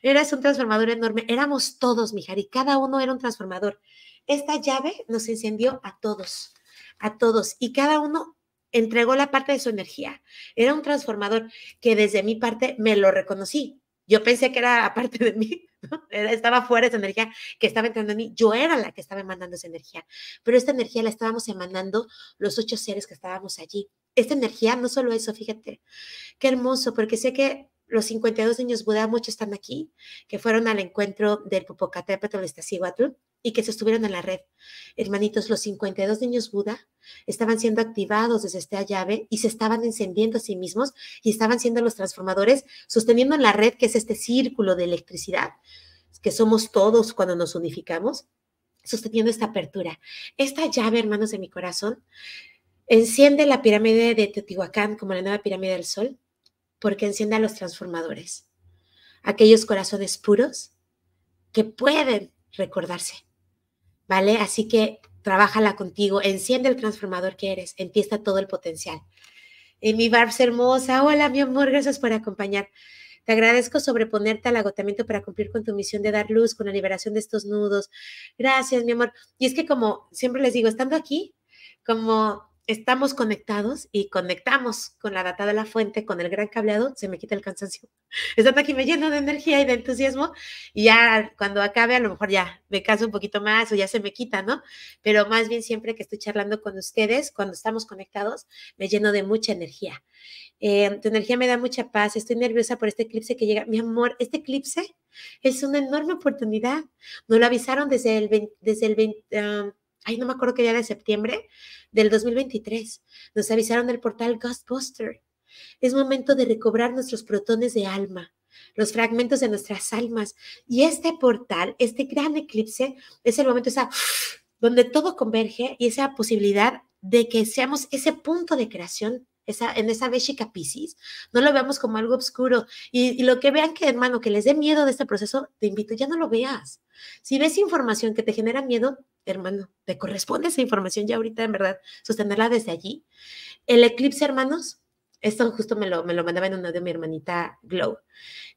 A: Eras un transformador enorme. Éramos todos, mi Jari, cada uno era un transformador. Esta llave nos encendió a todos a todos y cada uno entregó la parte de su energía. Era un transformador que desde mi parte me lo reconocí. Yo pensé que era aparte de mí, <laughs> estaba fuera esa energía que estaba entrando en mí. Yo era la que estaba emanando esa energía, pero esta energía la estábamos emanando los ocho seres que estábamos allí. Esta energía, no solo eso, fíjate, qué hermoso, porque sé que los 52 niños Buda, muchos están aquí, que fueron al encuentro del Popocatépetl este, Iztaccíhuatl, y que se estuvieron en la red. Hermanitos, los 52 niños Buda estaban siendo activados desde esta llave y se estaban encendiendo a sí mismos y estaban siendo los transformadores sosteniendo en la red que es este círculo de electricidad que somos todos cuando nos unificamos, sosteniendo esta apertura. Esta llave, hermanos de mi corazón, enciende la pirámide de Teotihuacán como la nueva pirámide del sol porque enciende a los transformadores, aquellos corazones puros que pueden recordarse ¿vale? Así que trabájala contigo, enciende el transformador que eres, en ti está todo el potencial. Y eh, mi Barbs hermosa, hola mi amor, gracias por acompañar. Te agradezco sobreponerte al agotamiento para cumplir con tu misión de dar luz, con la liberación de estos nudos. Gracias, mi amor. Y es que como siempre les digo, estando aquí, como estamos conectados y conectamos con la data de la fuente, con el gran cableado, se me quita el cansancio. <laughs> Estando aquí me lleno de energía y de entusiasmo y ya cuando acabe a lo mejor ya me canso un poquito más o ya se me quita, ¿no? Pero más bien siempre que estoy charlando con ustedes, cuando estamos conectados, me lleno de mucha energía. Eh, tu energía me da mucha paz, estoy nerviosa por este eclipse que llega. Mi amor, este eclipse es una enorme oportunidad. Nos lo avisaron desde el 20, desde el ay, no me acuerdo que ya de septiembre del 2023, nos avisaron del portal Ghostbuster. Es momento de recobrar nuestros protones de alma, los fragmentos de nuestras almas. Y este portal, este gran eclipse, es el momento esa, donde todo converge y esa posibilidad de que seamos ese punto de creación en esa Vesica Pisces, no lo veamos como algo oscuro. Y, lo que vean que, hermano, que les dé miedo de este proceso, te invito, ya no lo veas. Si ves información que te genera miedo, hermano, te corresponde esa información ya ahorita, en verdad, sostenerla desde allí. El eclipse, hermanos, esto justo me lo, me lo mandaba en un de mi hermanita Glow.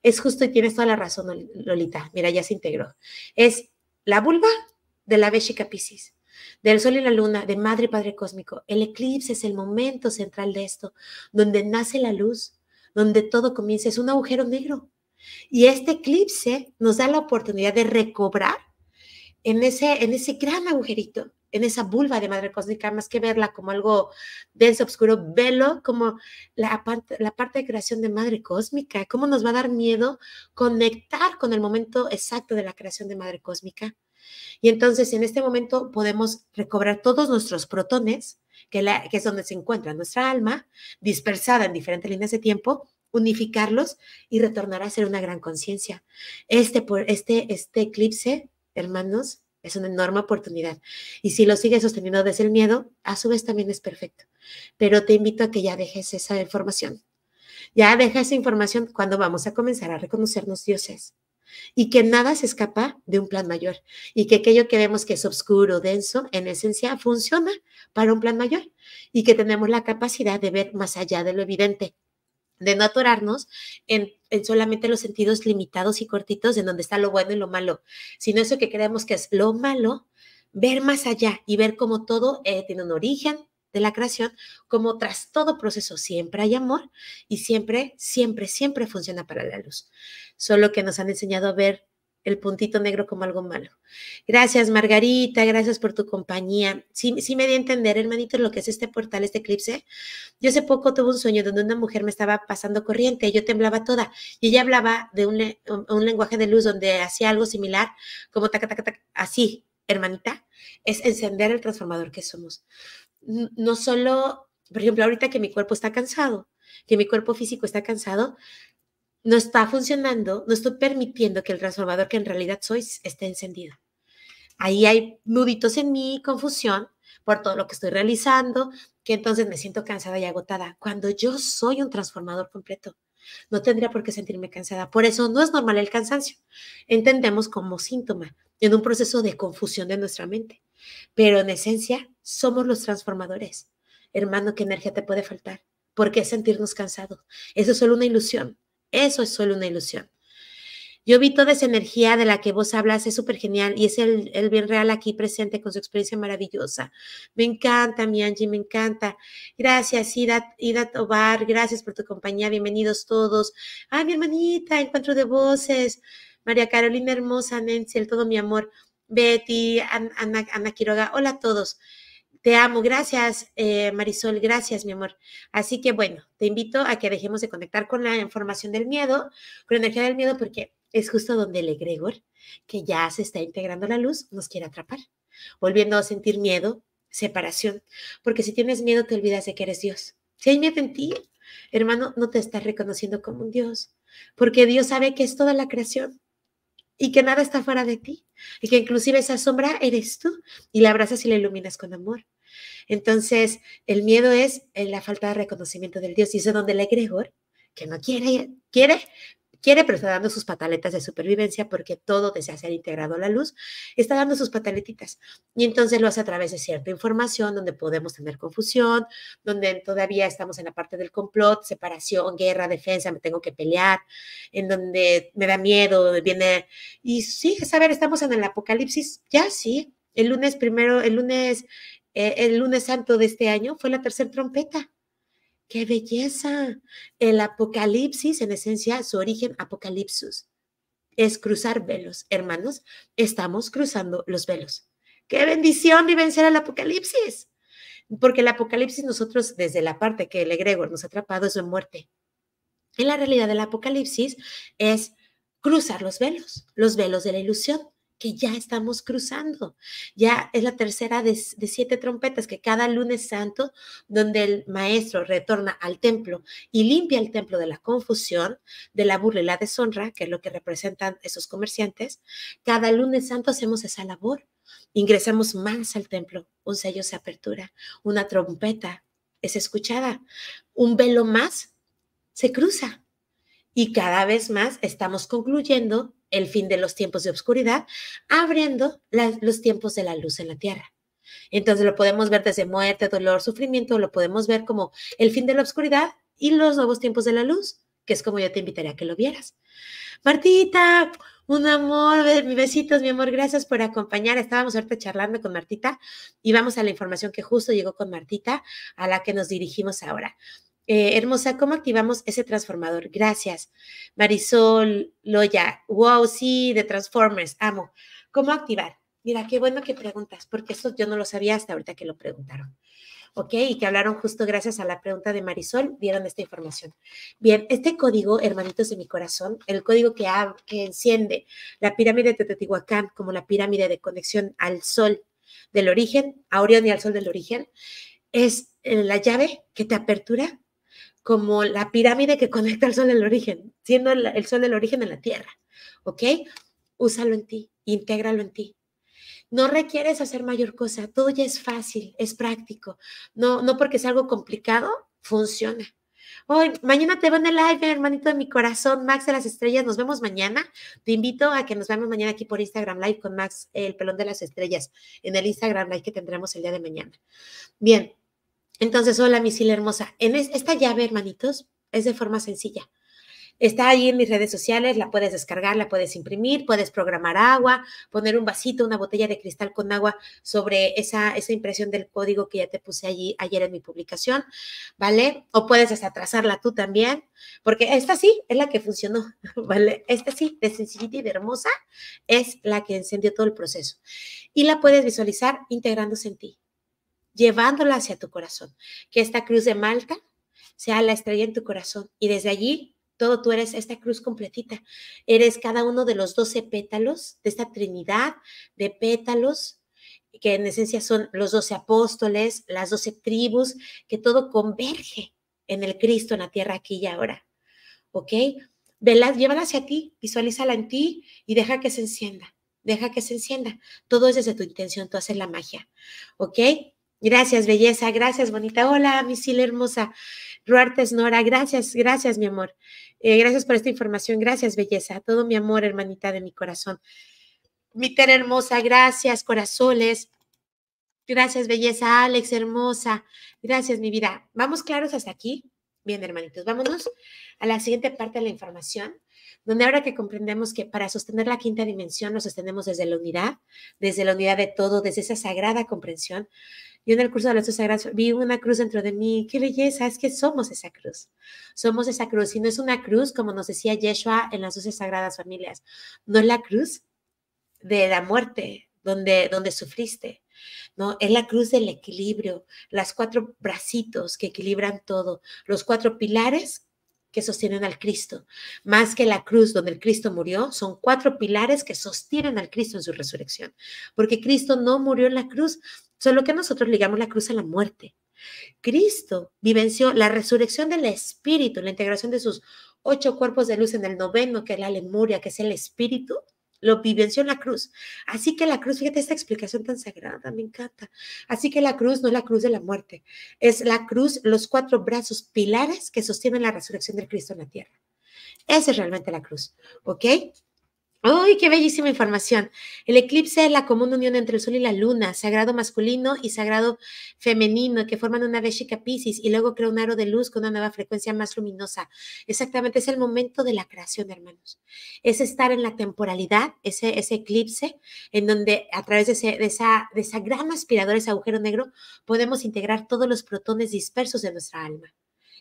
A: Es justo y tienes toda la razón, Lolita. Mira, ya se integró. Es la vulva de la Vesica Pisces del Sol y la Luna, de Madre y Padre Cósmico. El eclipse es el momento central de esto, donde nace la luz, donde todo comienza. Es un agujero negro. Y este eclipse nos da la oportunidad de recobrar en ese, en ese gran agujerito, en esa vulva de Madre Cósmica, más que verla como algo denso, oscuro, velo como la parte, la parte de creación de Madre Cósmica. ¿Cómo nos va a dar miedo conectar con el momento exacto de la creación de Madre Cósmica? Y entonces en este momento podemos recobrar todos nuestros protones, que, es donde se encuentra nuestra alma, dispersada en diferentes líneas de tiempo, unificarlos y retornar a ser una gran conciencia. Este, este, este eclipse, hermanos, es una enorme oportunidad. Y si lo sigues sosteniendo desde el miedo, a su vez también es perfecto. Pero te invito a que ya dejes esa información. Ya deja esa información cuando vamos a comenzar a reconocernos dioses y que nada se escapa de un plan mayor y que aquello que vemos que es oscuro, denso, en esencia funciona para un plan mayor y que tenemos la capacidad de ver más allá de lo evidente de no atorarnos en, solamente los sentidos limitados y cortitos en donde está lo bueno y lo malo, sino eso que creemos que es lo malo, ver más allá y ver cómo todo eh, tiene un origen, de la creación, como tras todo proceso siempre hay amor y siempre, siempre, siempre funciona para la luz. Solo que nos han enseñado a ver el puntito negro como algo malo. Gracias, Margarita, gracias por tu compañía. Sí, sí me di a entender, hermanito, lo que es este portal, este eclipse. Yo hace poco tuve un sueño donde una mujer me estaba pasando corriente, yo temblaba toda, y ella hablaba de un, lenguaje de luz donde hacía algo similar, como taca, taca, taca, así, hermanita, es encender el transformador que somos no solo, por ejemplo, ahorita que mi cuerpo está cansado, que mi cuerpo físico está cansado, no está funcionando, no estoy permitiendo que el transformador que en realidad soy esté encendido. Ahí hay nuditos en mi confusión por todo lo que estoy realizando, que entonces me siento cansada y agotada. Cuando yo soy un transformador completo, no tendría por qué sentirme cansada. Por eso no es normal el cansancio. Entendemos como síntoma en un proceso de confusión de nuestra mente. Pero en esencia, somos los transformadores. Hermano, ¿qué energía te puede faltar? ¿Por qué sentirnos cansados? Eso es solo una ilusión. Eso es solo una ilusión. Yo vi toda esa energía de la que vos hablas, es súper genial y es el, bien real aquí presente con su experiencia maravillosa. Me encanta, mi Angie, me encanta. Gracias, Ida, Ida Tobar, gracias por tu compañía, bienvenidos todos. Ay, mi hermanita, encuentro de voces. María Carolina hermosa, Nancy, el todo mi amor. Betty, Ana, Quiroga, hola a todos. Te amo, gracias eh, Marisol, gracias mi amor. Así que bueno, te invito a que dejemos de conectar con la información del miedo, con la energía del miedo, porque es justo donde el egregor, que ya se está integrando la luz, nos quiere atrapar, volviendo a sentir miedo, separación, porque si tienes miedo te olvidas de que eres Dios. Si hay miedo en ti, hermano, no te estás reconociendo como un Dios, porque Dios sabe que es toda la creación y que nada está fuera de ti y que inclusive esa sombra eres tú y la abrazas y la iluminas con amor. Entonces, el miedo es eh, la falta de reconocimiento del Dios y eso es donde le egregor, que no quiere, quiere, quiere, pero está dando sus pataletas de supervivencia porque todo desea ser integrado a la luz, está dando sus pataletitas. Y entonces lo hace a través de cierta información donde podemos tener confusión, donde todavía estamos en la parte del complot, separación, guerra, defensa, me tengo que pelear, en donde me da miedo, viene... Y sí, saber a ver, estamos en el apocalipsis, ya sí. El lunes primero, el lunes, eh, el lunes santo de este año fue la tercera trompeta ¡Qué belleza! El apocalipsis, en esencia, su origen, apocalipsis, es cruzar velos. Hermanos, estamos cruzando los velos. ¡Qué bendición vivenciar el apocalipsis! Porque el apocalipsis nosotros, desde la parte que el egregor nos ha atrapado, es de muerte. En la realidad del apocalipsis es cruzar los velos, los velos de la ilusión que ya estamos cruzando. Ya es la tercera de, siete trompetas que cada lunes santo, donde el maestro retorna al templo y limpia el templo de la confusión, de la burla y la deshonra, que es lo que representan esos comerciantes, cada lunes santo hacemos esa labor. Ingresamos más al templo, un sello se apertura, una trompeta es escuchada, un velo más se cruza. Y cada vez más estamos concluyendo el fin de los tiempos de oscuridad, abriendo los tiempos de la luz en la tierra. Entonces lo podemos ver desde muerte, dolor, sufrimiento, lo podemos ver como el fin de la oscuridad y los nuevos tiempos de la luz, que es como yo te invitaría a que lo vieras. Martita, un amor, mis besitos, mi amor, gracias por acompañar. Estábamos ahorita charlando con Martita y vamos a la información que justo llegó con Martita, a la que nos dirigimos ahora. Eh, hermosa, ¿cómo activamos ese transformador? Gracias. Marisol, Loya, wow, sí, de Transformers, amo. ¿Cómo activar? Mira, qué bueno que preguntas, porque esto yo no lo sabía hasta ahorita que lo preguntaron. ¿Ok? Y que hablaron justo gracias a la pregunta de Marisol, dieron esta información. Bien, este código, hermanitos de mi corazón, el código que, que enciende la pirámide de Teotihuacán como la pirámide de conexión al sol del origen, a Orión y al sol del origen, es eh, la llave que te apertura como la pirámide que conecta al sol del origen, siendo el, sol del origen en la tierra, ¿ok? Úsalo en ti, intégralo en ti. No requieres hacer mayor cosa, todo ya es fácil, es práctico. No, no porque sea algo complicado, funciona. Hoy, mañana te veo en el live, hermanito de mi corazón, Max de las Estrellas. Nos vemos mañana. Te invito a que nos veamos mañana aquí por Instagram Live con Max, el pelón de las estrellas, en el Instagram Live que tendremos el día de mañana. Bien, entonces, hola, misil hermosa. En esta llave, hermanitos, es de forma sencilla. Está ahí en mis redes sociales, la puedes descargar, la puedes imprimir, puedes programar agua, poner un vasito, una botella de cristal con agua sobre esa, esa impresión del código que ya te puse allí ayer en mi publicación, ¿vale? O puedes hasta trazarla tú también, porque esta sí es la que funcionó, <laughs> ¿vale? Esta sí, de sencillita y de hermosa, es la que encendió todo el proceso. Y la puedes visualizar integrándose en ti llevándola hacia tu corazón. Que esta cruz de Malta sea la estrella en tu corazón y desde allí todo tú eres esta cruz completita. Eres cada uno de los doce pétalos, de esta trinidad de pétalos que en esencia son los doce apóstoles, las doce tribus, que todo converge en el Cristo en la tierra aquí y ahora. ¿Ok? llévala hacia ti, visualízala en ti y deja que se encienda. Deja que se encienda. Todo es desde tu intención, tú haces la magia. ¿Ok? Gracias, belleza. Gracias, bonita. Hola, misil hermosa. Ruartes Nora, gracias, gracias, mi amor. Eh, gracias por esta información. Gracias, belleza. Todo mi amor, hermanita de mi corazón. Mi ter hermosa, gracias, corazones. Gracias, belleza. Alex, hermosa. Gracias, mi vida. Vamos claros hasta aquí. Bien, hermanitos, vámonos a la siguiente parte de la información donde ahora que comprendemos que para sostener la quinta dimensión nos sostenemos desde la unidad, desde la unidad de todo, desde esa sagrada comprensión. Yo en el curso de las dos sagradas vi una cruz dentro de mí, qué belleza, es que somos esa cruz, somos esa cruz y no es una cruz como nos decía Yeshua en las 12 sagradas familias, no es la cruz de la muerte, donde, donde sufriste. ¿no? Es la cruz del equilibrio, las cuatro bracitos que equilibran todo, los cuatro pilares que sostienen al Cristo. Más que la cruz donde el Cristo murió, son cuatro pilares que sostienen al Cristo en su resurrección. Porque Cristo no murió en la cruz, solo que nosotros ligamos la cruz a la muerte. Cristo vivenció la resurrección del Espíritu, la integración de sus ocho cuerpos de luz en el noveno, que es la lemuria, que es el Espíritu, lo vivenció en la cruz. Así que la cruz, fíjate esta explicación tan sagrada, me encanta. Así que la cruz no es la cruz de la muerte, es la cruz, los cuatro brazos pilares que sostienen la resurrección del Cristo en la tierra. Esa es realmente la cruz, ¿ok? ¡Uy, qué bellísima información! El eclipse es la común unión entre el Sol y la Luna, sagrado masculino y sagrado femenino, que forman una vesica piscis y luego crea un aro de luz con una nueva frecuencia más luminosa. Exactamente, es el momento de la creación, hermanos. Es estar en la temporalidad, ese, ese eclipse, en donde a través de, esa, de esa gran aspiradora, ese agujero negro, podemos integrar todos los protones dispersos de nuestra alma.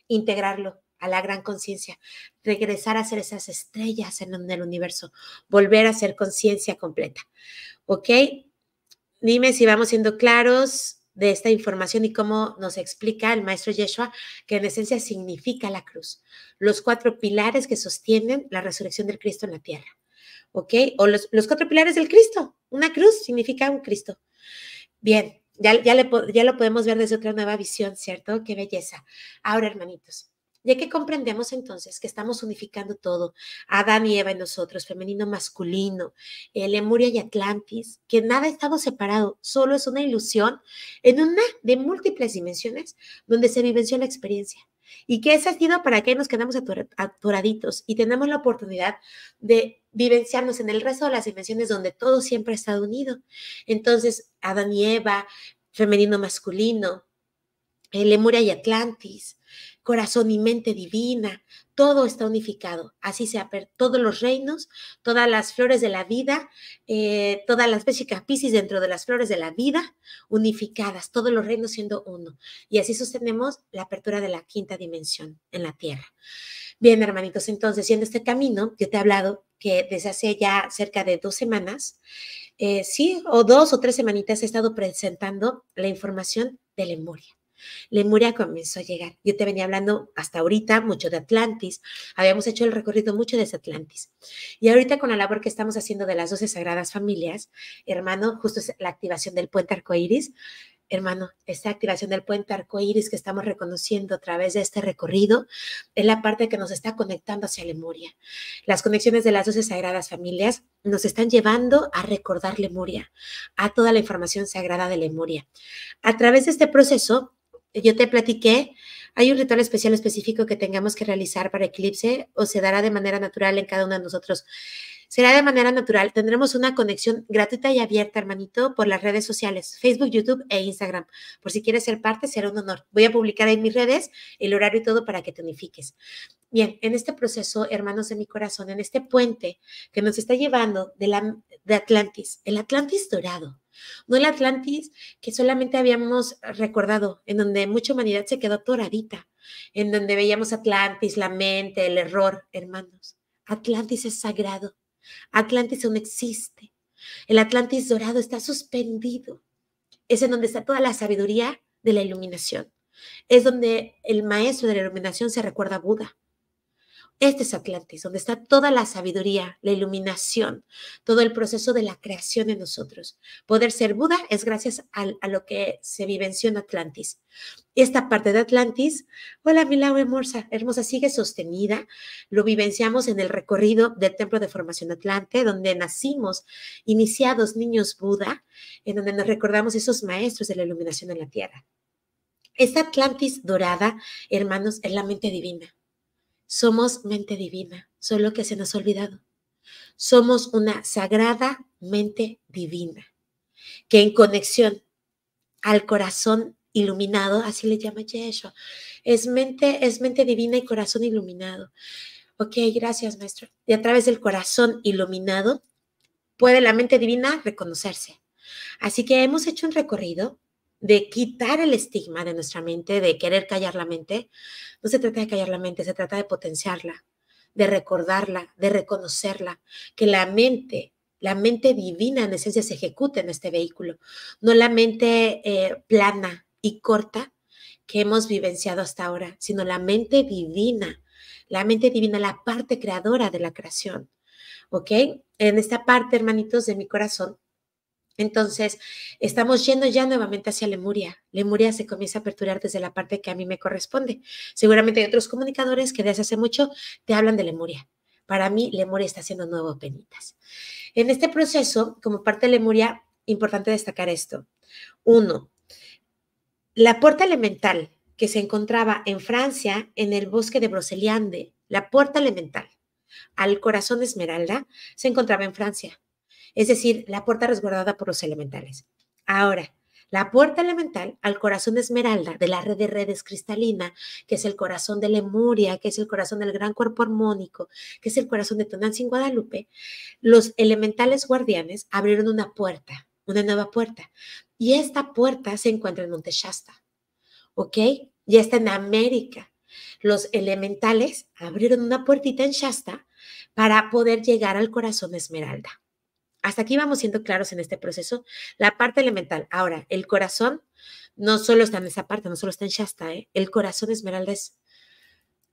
A: Integrarlo, a la gran conciencia, regresar a ser esas estrellas en el universo, volver a ser conciencia completa. ¿Ok? Dime si vamos siendo claros de esta información y cómo nos explica el maestro Yeshua que en esencia significa la cruz, los cuatro pilares que sostienen la resurrección del Cristo en la tierra. ¿Ok? O los, cuatro pilares del Cristo. Una cruz significa un Cristo. Bien, ya, ya, ya lo podemos ver desde otra nueva visión, ¿cierto? Qué belleza. Ahora, hermanitos, ya que comprendemos entonces que estamos unificando todo, Adán y Eva y nosotros, femenino, masculino, eh, Lemuria y Atlantis, que nada ha estado separado, solo es una ilusión en una de múltiples dimensiones donde se vivenció la experiencia y que ese ha sido para que nos quedamos atoraditos y tenemos la oportunidad de vivenciarnos en el resto de las dimensiones donde todo siempre ha estado unido. Entonces, Adán y Eva, femenino masculino, eh, Lemuria y Atlantis, corazón y mente divina, todo está unificado. Así se todos los reinos, todas las flores de la vida, eh, todas las piscis dentro de las flores de la vida, unificadas, todos los reinos siendo uno. Y así sostenemos la apertura de la quinta dimensión en la Tierra. Bien, hermanitos, entonces, siendo este camino, yo te he hablado que desde hace ya cerca de dos semanas, eh, sí, o dos o tres semanitas he estado presentando la información de la memoria Lemuria comenzó a llegar. Yo te venía hablando hasta ahorita mucho de Atlantis. Habíamos hecho el recorrido mucho desde Atlantis. Y ahorita con la labor que estamos haciendo de las 12 Sagradas Familias, hermano, justo es la activación del puente arcoíris, hermano, esta activación del puente arcoíris que estamos reconociendo a través de este recorrido es la parte que nos está conectando hacia Lemuria. Las conexiones de las 12 sagradas familias nos están llevando a recordar Lemuria, a toda la información sagrada de Lemuria. A través de este proceso, yo te platiqué, hay un ritual especial específico que tengamos que realizar para eclipse o se dará de manera natural en cada uno de nosotros. Será de manera natural. Tendremos una conexión gratuita y abierta, hermanito, por las redes sociales, Facebook, YouTube e Instagram. Por si quieres ser parte, será un honor. Voy a publicar en mis redes el horario y todo para que te unifiques. Bien, en este proceso, hermanos de mi corazón, en este puente que nos está llevando de, de Atlantis, el Atlantis dorado, no el Atlantis que solamente habíamos recordado, en donde mucha humanidad se quedó atoradita, en donde veíamos Atlantis, la mente, el error, hermanos. Atlantis es sagrado. Atlantis aún existe. El Atlantis dorado está suspendido. Es en donde está toda la sabiduría de la iluminación. Es donde el maestro de la iluminación se recuerda a Buda. Este es Atlantis, donde está toda la sabiduría, la iluminación, todo el proceso de la creación en nosotros. Poder ser Buda es gracias a, lo que se vivenció en Atlantis. Esta parte de Atlantis, hola Milau hermosa, hermosa, sigue sostenida. Lo vivenciamos en el recorrido del Templo de Formación Atlante, donde nacimos iniciados niños Buda, en donde nos recordamos esos maestros de la iluminación en la tierra. Esta Atlantis dorada, hermanos, es la mente divina. Somos mente divina, solo que se nos ha olvidado. Somos una sagrada mente divina, que en conexión al corazón iluminado, así le llama Yeshua, es mente, es mente divina y corazón iluminado. Ok, gracias, maestro. Y a través del corazón iluminado puede la mente divina reconocerse. Así que hemos hecho un recorrido de quitar el estigma de nuestra mente, de querer callar la mente, no se trata de callar la mente, se trata de potenciarla, de recordarla, de reconocerla, que la mente, la mente divina en esencia se ejecute en este vehículo, no la mente eh, plana y corta que hemos vivenciado hasta ahora, sino la mente divina, la mente divina, la parte creadora de la creación. ¿Ok? En esta parte, hermanitos de mi corazón, entonces, estamos yendo ya nuevamente hacia Lemuria. Lemuria se comienza a aperturar desde la parte que a mí me corresponde. Seguramente hay otros comunicadores que desde hace mucho te hablan de Lemuria. Para mí, Lemuria está haciendo nuevo penitas. En este proceso, como parte de Lemuria, importante destacar esto. Uno, la puerta elemental que se encontraba en Francia, en el bosque de Broceliande, la puerta elemental al corazón de Esmeralda, se encontraba en Francia es decir, la puerta resguardada por los elementales. Ahora, la puerta elemental al corazón Esmeralda, de la red de redes cristalina, que es el corazón de Lemuria, que es el corazón del gran cuerpo armónico, que es el corazón de Tonantzin Guadalupe, los elementales guardianes abrieron una puerta, una nueva puerta. Y esta puerta se encuentra en Monte Shasta, ¿ok? Ya está en América. Los elementales abrieron una puertita en Shasta para poder llegar al corazón Esmeralda. Hasta aquí vamos siendo claros en este proceso. La parte elemental. Ahora, el corazón no solo está en esa parte, no solo está en Shasta, ¿eh? el corazón Esmeralda es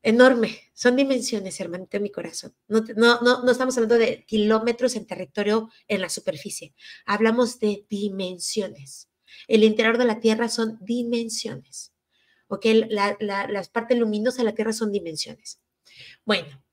A: enorme. Son dimensiones, hermanito, mi corazón. No, no, no, estamos hablando de kilómetros en territorio en la superficie. Hablamos de dimensiones. El interior de la Tierra son dimensiones. ¿Ok? La, la, las partes luminosas de la Tierra son dimensiones. Bueno,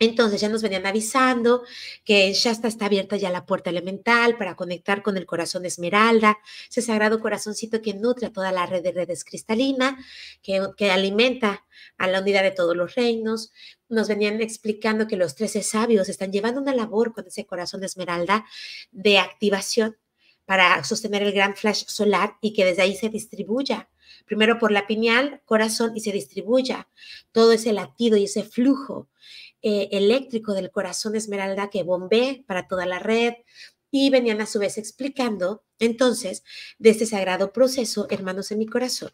A: entonces ya nos venían avisando que ya está, está abierta ya la puerta elemental para conectar con el corazón de Esmeralda, ese sagrado corazoncito que nutre a toda la red de redes cristalina, que, que alimenta a la unidad de todos los reinos. Nos venían explicando que los trece sabios están llevando una labor con ese corazón de Esmeralda de activación para sostener el gran flash solar y que desde ahí se distribuya primero por la pineal, corazón y se distribuya todo ese latido y ese flujo. Eh, eléctrico del corazón Esmeralda que bombé para toda la red y venían a su vez explicando entonces de este sagrado proceso, hermanos en mi corazón,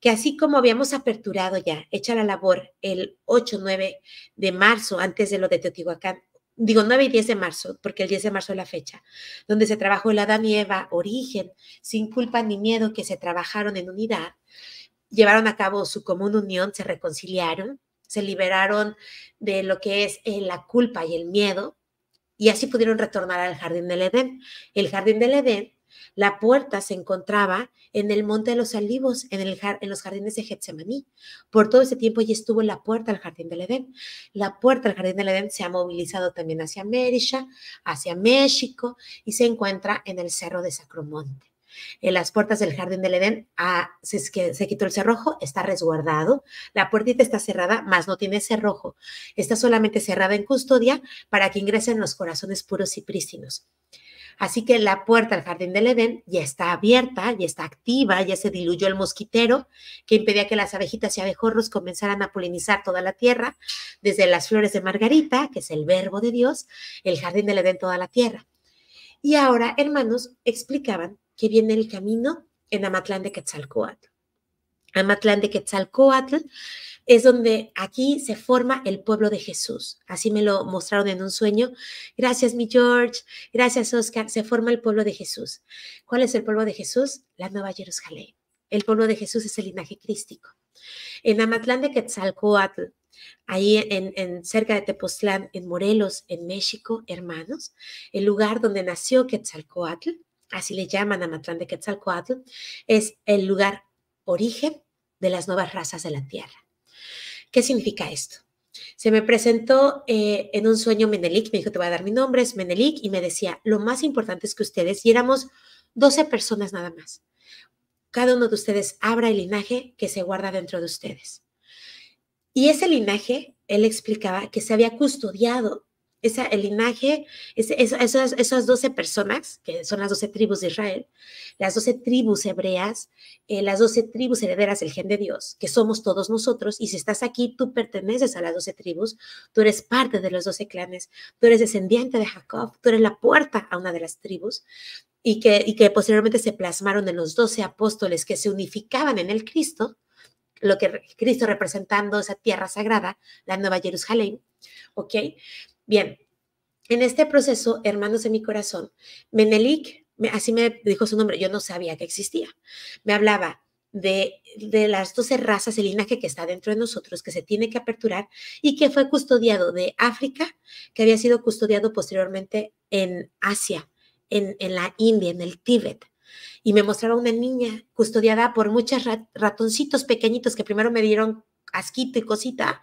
A: que así como habíamos aperturado ya, hecha la labor el 8-9 de marzo, antes de lo de Teotihuacán, digo 9 y 10 de marzo, porque el 10 de marzo es la fecha, donde se trabajó la Adán y Eva, origen, sin culpa ni miedo, que se trabajaron en unidad, llevaron a cabo su común unión, se reconciliaron, se liberaron de lo que es eh, la culpa y el miedo y así pudieron retornar al jardín del Edén. El jardín del Edén, la puerta se encontraba en el monte de los olivos, en, el, en los jardines de Getsemaní. Por todo ese tiempo ya estuvo la puerta al jardín del Edén. La puerta al jardín del Edén se ha movilizado también hacia América, hacia México y se encuentra en el cerro de Sacromonte. En las puertas del jardín del Edén ah, se, se, quitó el cerrojo, está resguardado. La puertita está cerrada, más no tiene cerrojo. Está solamente cerrada en custodia para que ingresen los corazones puros y prístinos. Así que la puerta del jardín del Edén ya está abierta, ya está activa, ya se diluyó el mosquitero que impedía que las abejitas y abejorros comenzaran a polinizar toda la tierra, desde las flores de Margarita, que es el verbo de Dios, el jardín del Edén toda la tierra. Y ahora, hermanos, explicaban que viene el camino en Amatlán de Quetzalcoatl. Amatlán de Quetzalcoatl es donde aquí se forma el pueblo de Jesús. Así me lo mostraron en un sueño. Gracias, mi George. Gracias, Oscar. Se forma el pueblo de Jesús. ¿Cuál es el pueblo de Jesús? La Nueva Jerusalén. El pueblo de Jesús es el linaje crístico. En Amatlán de Quetzalcoatl, ahí en, cerca de Tepoztlán, en Morelos, en México, hermanos, el lugar donde nació Quetzalcoatl, así le llaman a Matlán de Quetzalcoatl, es el lugar origen de las nuevas razas de la Tierra. ¿Qué significa esto? Se me presentó eh, en un sueño Menelik, me dijo, te voy a dar mi nombre, es Menelik, y me decía, lo más importante es que ustedes, y éramos 12 personas nada más, cada uno de ustedes abra el linaje que se guarda dentro de ustedes. Y ese linaje, él explicaba que se había custodiado esa, el linaje, esas, esas 12 personas, que son las 12 tribus de Israel, las doce tribus hebreas, eh, las 12 tribus herederas del gen de Dios, que somos todos nosotros, y si estás aquí, tú perteneces a las 12 tribus, tú eres parte de los 12 clanes, tú eres descendiente de Jacob, tú eres la puerta a una de las tribus, y que, y que posteriormente se plasmaron en los doce apóstoles que se unificaban en el Cristo, lo que Cristo representando esa tierra sagrada, la Nueva Jerusalén, ¿ok? Bien, en este proceso, hermanos de mi corazón, Menelik, así me dijo su nombre, yo no sabía que existía. Me hablaba de, de, las 12 razas, el linaje que está dentro de nosotros, que se tiene que aperturar y que fue custodiado de África, que había sido custodiado posteriormente en Asia, en, la India, en el Tíbet. Y me mostraba una niña custodiada por muchos ratoncitos pequeñitos que primero me dieron asquito y cosita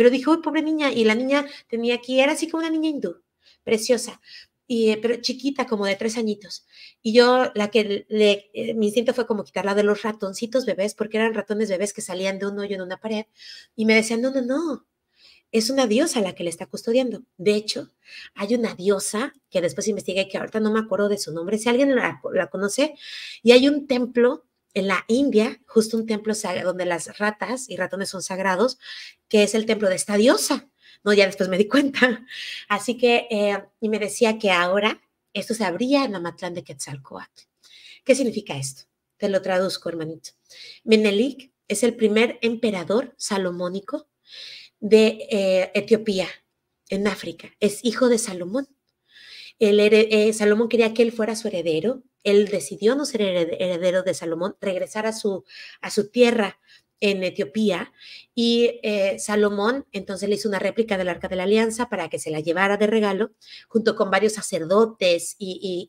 A: pero dije, uy, pobre niña, y la niña tenía aquí, era así como una niña hindú, preciosa, y, eh, pero chiquita, como de tres añitos. Y yo, la que le, eh, mi instinto fue como quitarla de los ratoncitos bebés, porque eran ratones bebés que salían de un hoyo en una pared, y me decían, no, no, no, es una diosa la que le está custodiando. De hecho, hay una diosa que después investigué, que ahorita no me acuerdo de su nombre, si alguien la conoce, y hay un templo en la India, justo un templo donde las ratas y ratones son sagrados, que es el templo de esta diosa. No, ya después me di cuenta. <laughs> Así que, eh, y me decía que ahora esto se abría en Amatlán de Quetzalcoatl. ¿Qué significa esto? Te lo traduzco, hermanito. Menelik es el primer emperador salomónico de eh, Etiopía, en África. Es hijo de Salomón. Eh, Salomón quería que él fuera su heredero. Él decidió no ser heredero de Salomón, regresar a su, a su tierra en Etiopía y eh, Salomón entonces le hizo una réplica del Arca de la Alianza para que se la llevara de regalo junto con varios sacerdotes y,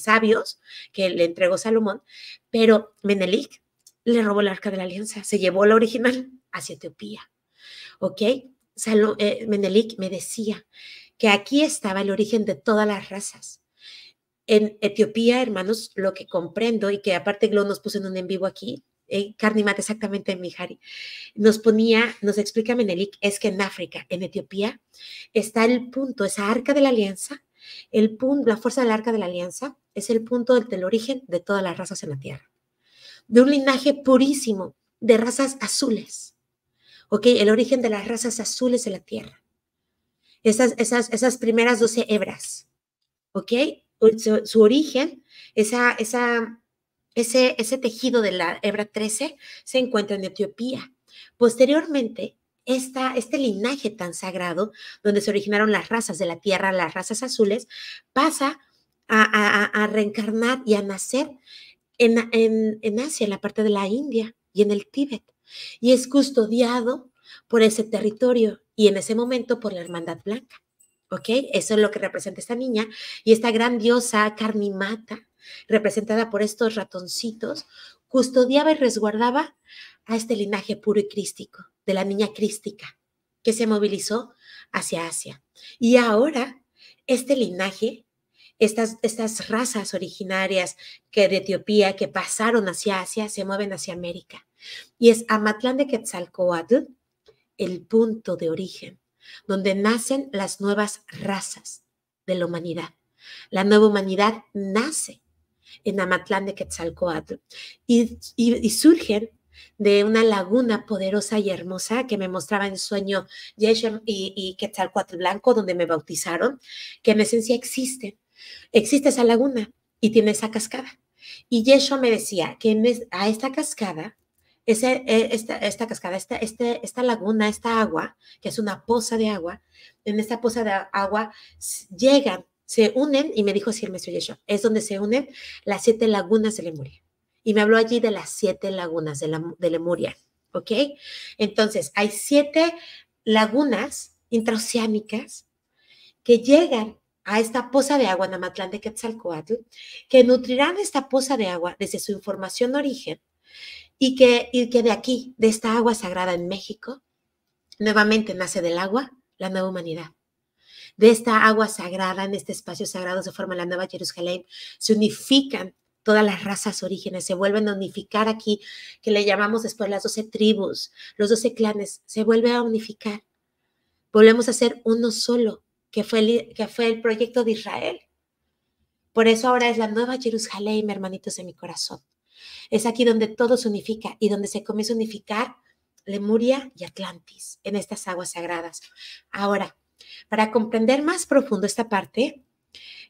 A: sabios que le entregó Salomón, pero Menelik le robó el Arca de la Alianza, se llevó la original hacia Etiopía, ¿ok? Eh, Menelik me decía, que aquí estaba el origen de todas las razas. En Etiopía, hermanos, lo que comprendo y que aparte Glo nos puso en un en vivo aquí, en carne exactamente en Mihari, nos ponía, nos explica Menelik, es que en África, en Etiopía, está el punto, esa arca de la alianza, el punto, la fuerza del arca de la alianza, es el punto del, origen de todas las razas en la tierra. De un linaje purísimo, de razas azules. ¿Ok? El origen de las razas azules en la tierra esas, esas, primeras 12 hebras, ¿ok? Su, origen, esa, ese, ese tejido de la hebra 13 se encuentra en Etiopía. Posteriormente, esta, este linaje tan sagrado, donde se originaron las razas de la tierra, las razas azules, pasa a, reencarnar y a nacer en, en, en, Asia, en la parte de la India y en el Tíbet. Y es custodiado por ese territorio y en ese momento por la Hermandad Blanca. ¿Ok? Eso es lo que representa esta niña y esta diosa carnimata, representada por estos ratoncitos, custodiaba y resguardaba a este linaje puro y crístico, de la niña crística, que se movilizó hacia Asia. Y ahora, este linaje, estas, estas razas originarias que de Etiopía, que pasaron hacia Asia, se mueven hacia América. Y es Amatlán de Quetzalcoatl, el punto de origen, donde nacen las nuevas razas de la humanidad. La nueva humanidad nace en Amatlán de Quetzalcoatl y, y, surgen de una laguna poderosa y hermosa que me mostraba en sueño Yeshem y, y Quetzalcoatl Blanco, donde me bautizaron, que en esencia existe. Existe esa laguna y tiene esa cascada. Y Yeshua me decía que a esta cascada eh, esta, cascada, esta, este, esta laguna, esta agua, que es una poza de agua, en esta poza de agua llegan, se unen, y me dijo así el maestro es donde se unen las siete lagunas de Lemuria. Y me habló allí de las siete lagunas de, Lemuria, ¿ok? Entonces, hay siete lagunas intraoceánicas que llegan a esta poza de agua en Amatlán de Quetzalcoatl, que nutrirán esta poza de agua desde su información origen y que, y que de aquí, de esta agua sagrada en México, nuevamente nace del agua la nueva humanidad. De esta agua sagrada, en este espacio sagrado se forma la nueva Jerusalén, se unifican todas las razas orígenes, se vuelven a unificar aquí, que le llamamos después las doce tribus, los doce clanes, se vuelve a unificar. Volvemos a ser uno solo, que fue el, que fue el proyecto de Israel. Por eso ahora es la nueva Jerusalén, hermanitos de mi corazón. Es aquí donde todo se unifica y donde se comienza a unificar Lemuria y Atlantis en estas aguas sagradas. Ahora, para comprender más profundo esta parte,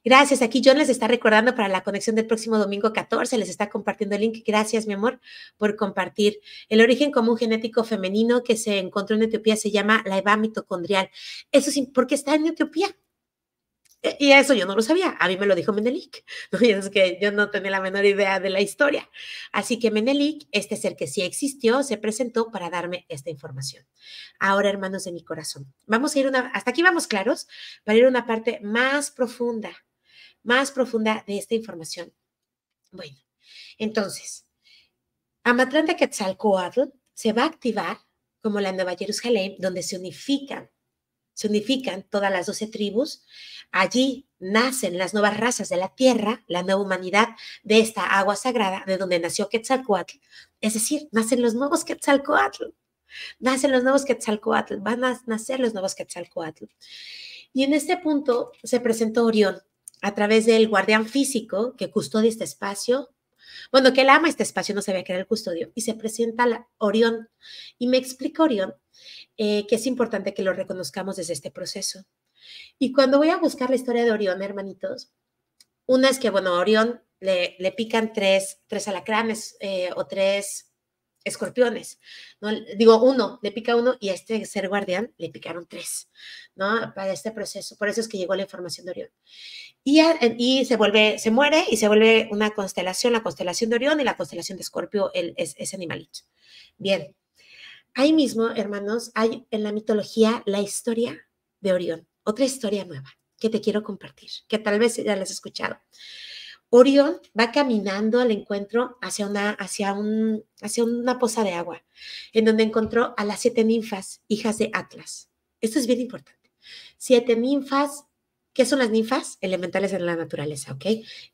A: gracias. Aquí John les está recordando para la conexión del próximo domingo 14, les está compartiendo el link. Gracias, mi amor, por compartir. El origen común genético femenino que se encontró en Etiopía se llama la EVA mitocondrial. Eso sí, porque está en Etiopía. E, y eso yo no lo sabía, a mí me lo dijo Menelik, <laughs> es que yo no tenía la menor idea de la historia. Así que Menelik, este ser que sí existió, se presentó para darme esta información. Ahora, hermanos de mi corazón, vamos a ir una, hasta aquí vamos claros, para ir a una parte más profunda, más profunda de esta información. Bueno, entonces, Amatlán de Quetzalcoatl se va a activar como la Nueva Jerusalén, donde se unifican se unifican todas las doce tribus. Allí nacen las nuevas razas de la tierra, la nueva humanidad de esta agua sagrada de donde nació Quetzalcoatl. Es decir, nacen los nuevos Quetzalcoatl. Nacen los nuevos Quetzalcoatl. Van a nacer los nuevos Quetzalcoatl. Y en este punto se presentó Orión a través del guardián físico que custodia este espacio, bueno, que él ama este espacio, no sabía que era el custodio, y se presenta la Orión. Y me explica Orión eh, que es importante que lo reconozcamos desde este proceso. Y cuando voy a buscar la historia de Orión, hermanitos, una es que, bueno, Orión le, le pican tres, tres alacranes eh, o tres escorpiones, ¿no? Digo, uno, le pica uno y a este ser guardián le picaron tres, ¿no? Para este proceso. Por eso es que llegó la información de Orión. Y, y se vuelve, se muere y se vuelve una constelación, la constelación de Orión y la constelación de Escorpio, es, ese animalito. Bien. Ahí mismo, hermanos, hay en la mitología la historia de Orión, otra historia nueva que te quiero compartir, que tal vez ya la has escuchado. Orión va caminando al encuentro hacia una, hacia, un, hacia una poza de agua, en donde encontró a las siete ninfas, hijas de Atlas. Esto es bien importante. Siete ninfas ¿Qué son las ninfas? Elementales en la naturaleza, ¿ok?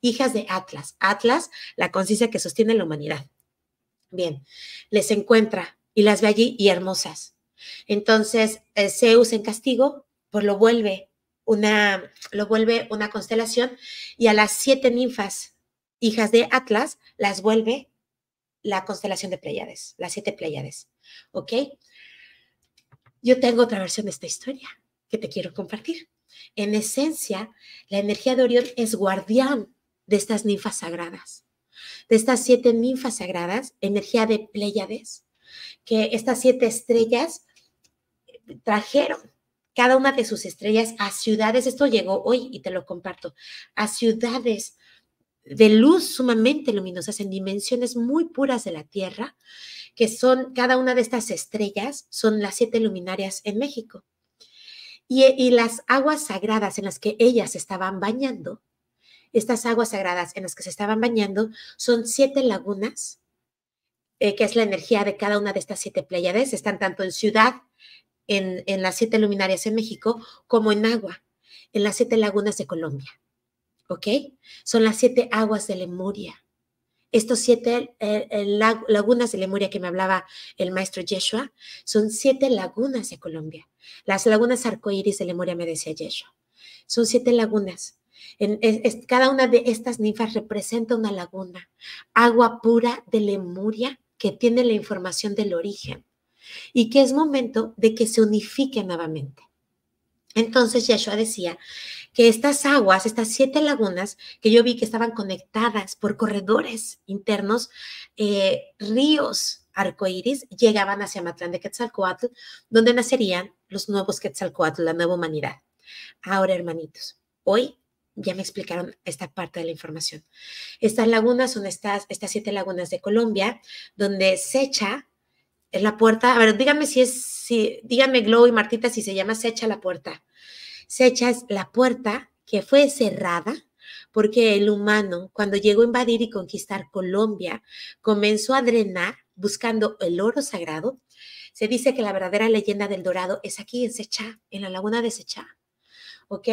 A: Hijas de Atlas. Atlas, la conciencia que sostiene la humanidad. Bien, les encuentra y las ve allí y hermosas. Entonces, eh, Zeus en castigo, pues lo vuelve una, lo vuelve una constelación y a las siete ninfas, hijas de Atlas, las vuelve la constelación de Pleiades, las siete Pleiades. ¿Ok? Yo tengo otra versión de esta historia que te quiero compartir. En esencia, la energía de Orión es guardián de estas ninfas sagradas, de estas siete ninfas sagradas, energía de Pléyades, que estas siete estrellas trajeron cada una de sus estrellas a ciudades, esto llegó hoy y te lo comparto, a ciudades de luz sumamente luminosas en dimensiones muy puras de la Tierra, que son cada una de estas estrellas, son las siete luminarias en México. Y, las aguas sagradas en las que ellas estaban bañando, estas aguas sagradas en las que se estaban bañando, son siete lagunas, eh, que es la energía de cada una de estas siete pléyades, están tanto en ciudad, en, las siete luminarias en México como en agua, en las siete lagunas de Colombia. ¿Ok? Son las siete aguas de Lemuria estos siete eh, lagunas de Lemuria que me hablaba el maestro Yeshua, son siete lagunas de Colombia. Las lagunas arcoíris de Lemuria, me decía Yeshua. Son siete lagunas. cada una de estas ninfas representa una laguna, agua pura de Lemuria que tiene la información del origen y que es momento de que se unifique nuevamente. Entonces Yeshua decía que estas aguas, estas siete lagunas que yo vi que estaban conectadas por corredores internos, eh, ríos arcoíris, llegaban hacia Matlán de Quetzalcoatl, donde nacerían los nuevos Quetzalcoatl, la nueva humanidad. Ahora, hermanitos, hoy ya me explicaron esta parte de la información. Estas lagunas son estas, estas siete lagunas de Colombia, donde Secha, es la puerta. A ver, dígame si es, si, dígame Glow y Martita si se llama Secha la puerta. Secha es la puerta que fue cerrada porque el humano, cuando llegó a invadir y conquistar Colombia, comenzó a drenar buscando el oro sagrado. Se dice que la verdadera leyenda del dorado es aquí en Secha, en la laguna de Secha, ¿Ok?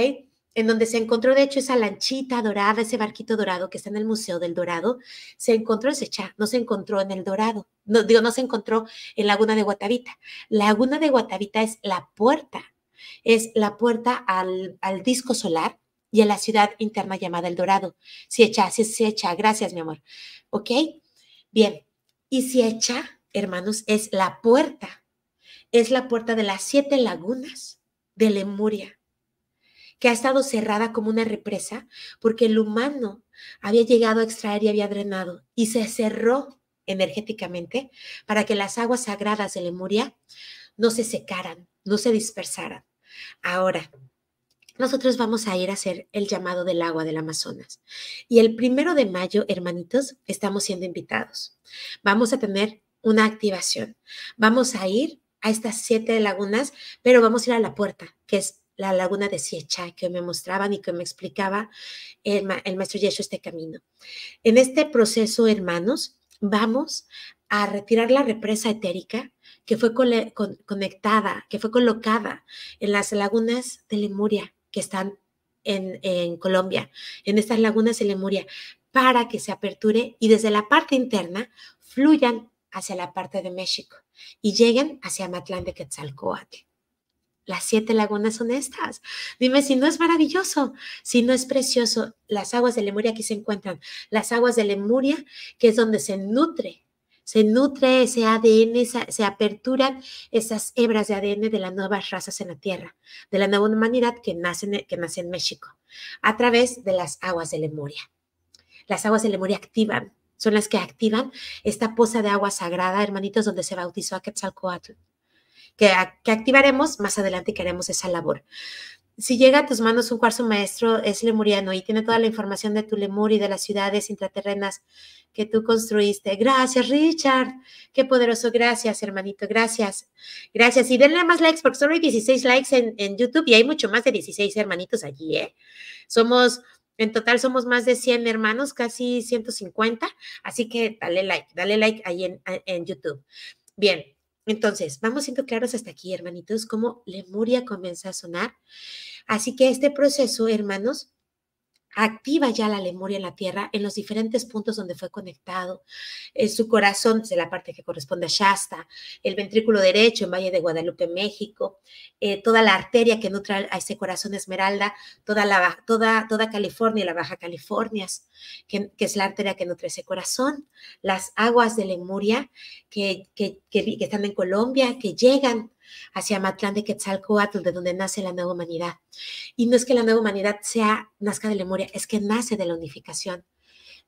A: en donde se encontró de hecho esa lanchita dorada, ese barquito dorado que está en el Museo del Dorado, se encontró en Sechá, no se encontró en el Dorado, digo, no se encontró en Laguna de Guatavita. Laguna de Guatavita es la puerta, es la puerta al, disco solar y a la ciudad interna llamada El Dorado. Si echa, se echa. gracias mi amor. ¿Ok? Bien, y si echa, hermanos, es la puerta, es la puerta de las siete lagunas de Lemuria que ha estado cerrada como una represa porque el humano había llegado a extraer y había drenado y se cerró energéticamente para que las aguas sagradas de Lemuria no se secaran, no se dispersaran. Ahora, nosotros vamos a ir a hacer el llamado del agua del Amazonas. Y el primero de mayo, hermanitos, estamos siendo invitados. Vamos a tener una activación. Vamos a ir a estas siete lagunas, pero vamos a ir a la puerta, que es la laguna de Siecha que me mostraban y que me explicaba el, maestro Yeshua este camino. En este proceso, hermanos, vamos a retirar la represa etérica que fue conectada, que fue colocada en las lagunas de Lemuria que están en, Colombia, en estas lagunas de Lemuria, para que se aperture y desde la parte interna fluyan hacia la parte de México y lleguen hacia Matlán de Quetzalcoatl. Las siete lagunas son estas. Dime si no es maravilloso, si no es precioso. Las aguas de Lemuria aquí se encuentran. Las aguas de Lemuria, que es donde se nutre, se nutre ese ADN, se aperturan esas hebras de ADN de las nuevas razas en la Tierra, de la nueva humanidad que nace, que nace en México, a través de las aguas de Lemuria. Las aguas de Lemuria activan, son las que activan esta poza de agua sagrada, hermanitos, donde se bautizó a Quetzalcoatl que, activaremos más adelante que haremos esa labor. Si llega a tus manos un cuarzo maestro, es lemuriano y tiene toda la información de tu lemur y de las ciudades intraterrenas que tú construiste. Gracias, Richard. Qué poderoso. Gracias, hermanito. Gracias. Gracias. Y denle más likes porque solo hay 16 likes en, YouTube y hay mucho más de 16 hermanitos allí, ¿eh? Somos, en total somos más de 100 hermanos, casi 150. Así que dale like, dale like ahí en YouTube. Bien, entonces, vamos siendo claros hasta aquí, hermanitos, cómo Lemuria comienza a sonar. Así que este proceso, hermanos, activa ya la Lemuria en la tierra en los diferentes puntos donde fue conectado. En eh, su corazón, desde la parte que corresponde a Shasta, el ventrículo derecho en Valle de Guadalupe, México, eh, toda la arteria que nutre a ese corazón esmeralda, toda, la, toda, toda California y la Baja California, que, es la arteria que nutre ese corazón, las aguas de Lemuria que, que, que están en Colombia, que llegan hacia Matlán de Quetzalcoatl, de donde nace la nueva humanidad. Y no es que la nueva humanidad sea, nazca de Lemuria, es que nace de la unificación.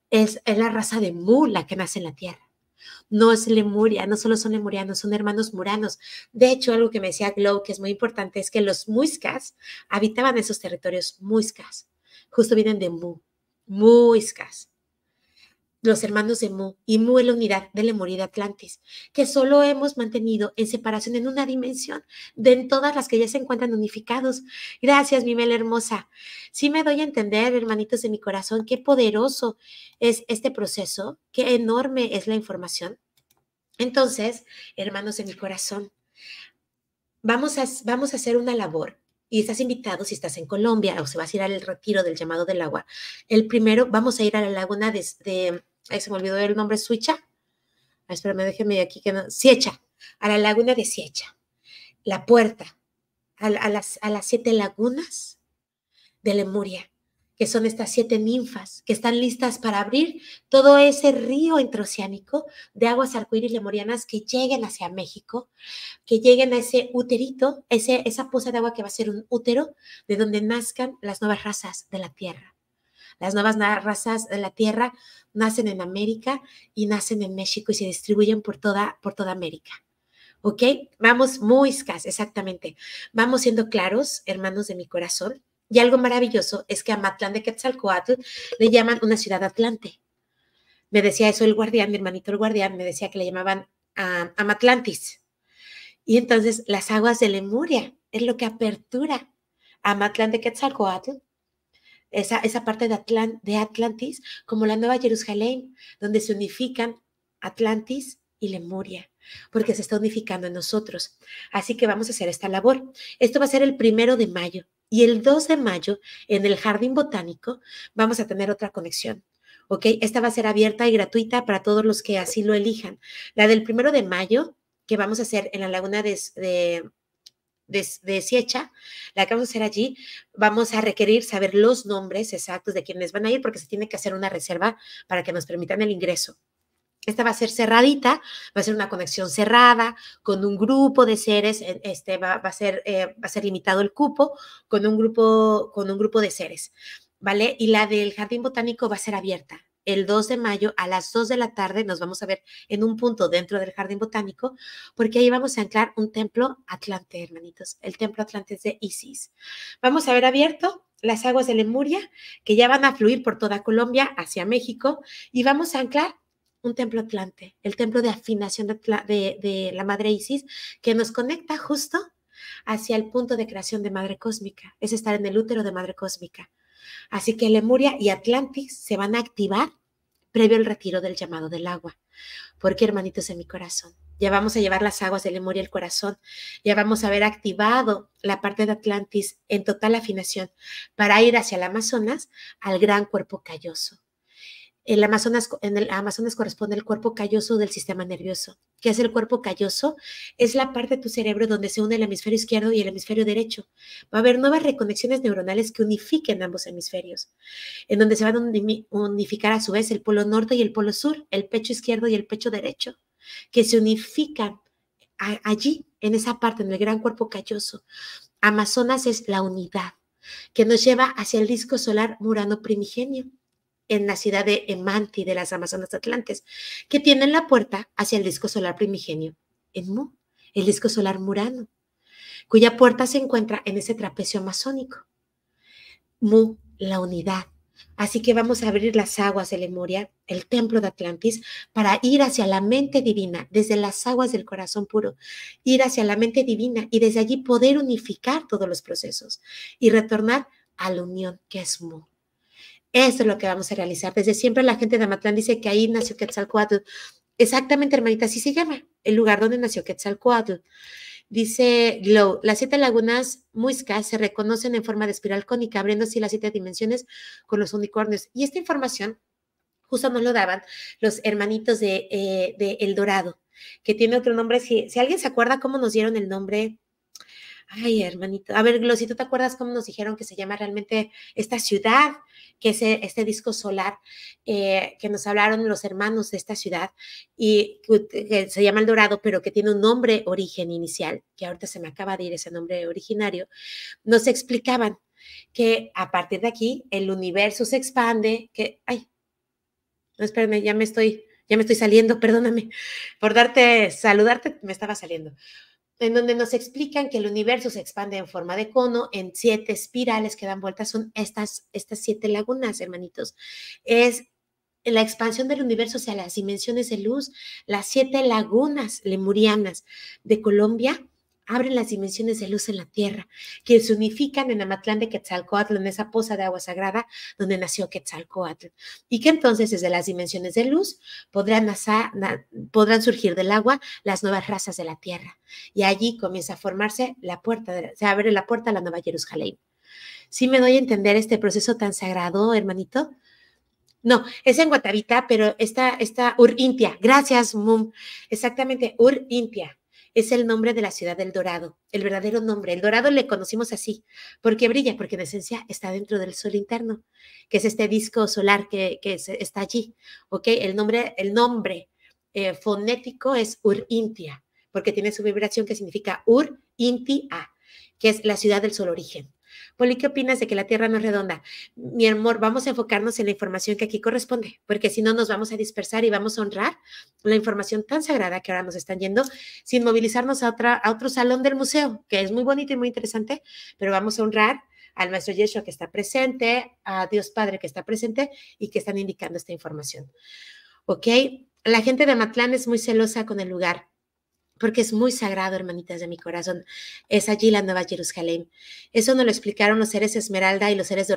A: Es, es la raza de Mu la que nace en la tierra. No es Lemuria, no solo son lemurianos, son hermanos muranos. De hecho, algo que me decía Glow, que es muy importante, es que los muiscas habitaban esos territorios muiscas. Justo vienen de Mu, muiscas los hermanos de Mu y Mu en la unidad de la Morida Atlantis, que solo hemos mantenido en separación en una dimensión de todas las que ya se encuentran unificados. Gracias, mi bella hermosa. Sí me doy a entender, hermanitos de mi corazón, qué poderoso es este proceso, qué enorme es la información. Entonces, hermanos de mi corazón, vamos a, vamos a hacer una labor y estás invitado si estás en Colombia o se vas a ir al retiro del llamado del agua. El primero, vamos a ir a la laguna de, de ahí se me olvidó el nombre, Suicha. Espera, espérame, déjenme aquí que no. Siecha, a la laguna de Siecha. La puerta, a, las, siete lagunas de Lemuria, que son estas siete ninfas que están listas para abrir todo ese río introceánico de aguas arcoíris lemurianas que lleguen hacia México, que lleguen a ese uterito, ese, esa poza de agua que va a ser un útero, de donde nazcan las nuevas razas de la tierra. Las nuevas razas de la Tierra nacen en América y nacen en México y se distribuyen por toda, por toda América. ¿Ok? Vamos muy escas, exactamente. Vamos siendo claros, hermanos de mi corazón. Y algo maravilloso es que a Matlán de Quetzalcoatl le llaman una ciudad atlante. Me decía eso el guardián, mi hermanito el guardián, me decía que le llamaban a uh, Y entonces las aguas de Lemuria es lo que apertura a Matlán de Quetzalcoatl esa, parte de, de Atlantis como la Nueva Jerusalén, donde se unifican Atlantis y Lemuria porque se está unificando en nosotros. Así que vamos a hacer esta labor. Esto va a ser el primero de mayo y el 2 de mayo en el Jardín Botánico vamos a tener otra conexión. ¿Ok? Esta va a ser abierta y gratuita para todos los que así lo elijan. La del primero de mayo, que vamos a hacer en la laguna de de deshecha, la que vamos a hacer allí, vamos a requerir saber los nombres exactos de quienes van a ir porque se tiene que hacer una reserva para que nos permitan el ingreso. Esta va a ser cerradita, va a ser una conexión cerrada, con un grupo de seres, este va, a, ser, eh, a ser limitado el cupo, con un grupo, con un grupo de seres, ¿vale? Y la del jardín botánico va a ser abierta, el 2 de mayo a las 2 de la tarde. Nos vamos a ver en un punto dentro del Jardín Botánico, porque ahí vamos a anclar un templo Atlante, hermanitos, el templo Atlante de Isis. Vamos a ver abierto las aguas de Lemuria, que ya van a fluir por toda Colombia hacia México, y vamos a anclar un templo Atlante, el templo de afinación de la Madre Isis, que nos conecta justo hacia el punto de creación de Madre Cósmica, es estar en el útero de Madre Cósmica. Así que Lemuria y Atlantis se van a activar previo al retiro del llamado del agua. Porque, hermanitos de mi corazón, ya vamos a llevar las aguas de Lemuria al corazón, ya vamos a haber activado la parte de Atlantis en total afinación para ir hacia el Amazonas al gran cuerpo calloso. Amazonas, en el Amazonas corresponde el cuerpo calloso del sistema nervioso. ¿Qué es el cuerpo calloso? Es la parte de tu cerebro donde se une el hemisferio izquierdo y el hemisferio derecho. Va a haber nuevas reconexiones neuronales que unifiquen ambos hemisferios, en donde se van a unificar a su vez el polo norte y el polo sur, el pecho izquierdo y el pecho derecho, que se unifican allí, en esa parte, en el gran cuerpo calloso. Amazonas es la unidad que nos lleva hacia el disco solar murano primigenio en la ciudad de Emanti de las Amazonas Atlantes, que tienen la puerta hacia el disco solar primigenio, en Mu, el disco solar murano, cuya puerta se encuentra en ese trapecio amazónico. Mu, la unidad. Así que vamos a abrir las aguas de Lemuria, el templo de Atlantis, para ir hacia la mente divina, desde las aguas del corazón puro, ir hacia la mente divina y desde allí poder unificar todos los procesos y retornar a la unión que es Mu. Eso es lo que vamos a realizar. Desde siempre la gente de Amatlán dice que ahí nació Quetzalcoatl. Exactamente, hermanita, así se llama el lugar donde nació Quetzalcoatl. Dice Glow, las siete lagunas muiscas se reconocen en forma de espiral cónica, abriendo así las siete dimensiones con los unicornios. Y esta información justo nos lo daban los hermanitos de, eh, El Dorado, que tiene otro nombre. Si, si alguien se acuerda cómo nos dieron el nombre, Ay, hermanito. A ver, Glow, si tú te acuerdas cómo nos dijeron que se llama realmente esta ciudad que este disco solar eh, que nos hablaron los hermanos de esta ciudad y que se llama El Dorado, pero que tiene un nombre origen inicial, que ahorita se me acaba de ir ese nombre originario, nos explicaban que a partir de aquí el universo se expande, que, ay, no, espérame, ya me estoy, ya me estoy saliendo, <laughs> perdóname, por darte, saludarte, me estaba saliendo en donde nos explican que el universo se expande en forma de cono, en siete espirales que dan vueltas, son estas, estas siete lagunas, hermanitos. Es la expansión del universo hacia las dimensiones de luz, las siete lagunas lemurianas de Colombia, abren las dimensiones de luz en la tierra, que se unifican en Amatlán de Quetzalcoatl, en esa poza de agua sagrada donde nació Quetzalcoatl, y que entonces desde las dimensiones de luz podrán, podrán surgir del agua las nuevas razas de la tierra. Y allí comienza a formarse la puerta, se abre la puerta a la Nueva Jerusalén. ¿Sí me doy a entender este proceso tan sagrado, hermanito? No, es en Guatavita, pero está, está Ur Intia. Gracias, Mum. Exactamente, Ur Intia es el nombre de la ciudad del dorado, el verdadero nombre. El dorado le conocimos así. ¿Por qué brilla? Porque en esencia está dentro del sol interno, que es este disco solar que, está allí. El nombre, el nombre eh, fonético es Ur-Intia, porque tiene su vibración que significa ur intia que es la ciudad del sol origen. Poli, ¿qué opinas de que la Tierra no es redonda? Mi amor, vamos a enfocarnos en la información que aquí corresponde, porque si no nos vamos a dispersar y vamos a honrar la información tan sagrada que ahora nos están yendo sin movilizarnos a, otro salón del museo, que es muy bonito y muy interesante, pero vamos a honrar al maestro Yeshua que está presente, a Dios Padre que está presente y que están indicando esta información. ¿Ok? La gente de Matlán es muy celosa con el lugar porque es muy sagrado, hermanitas de mi corazón. Es allí la Nueva Jerusalén. Eso nos lo explicaron los seres esmeralda y los seres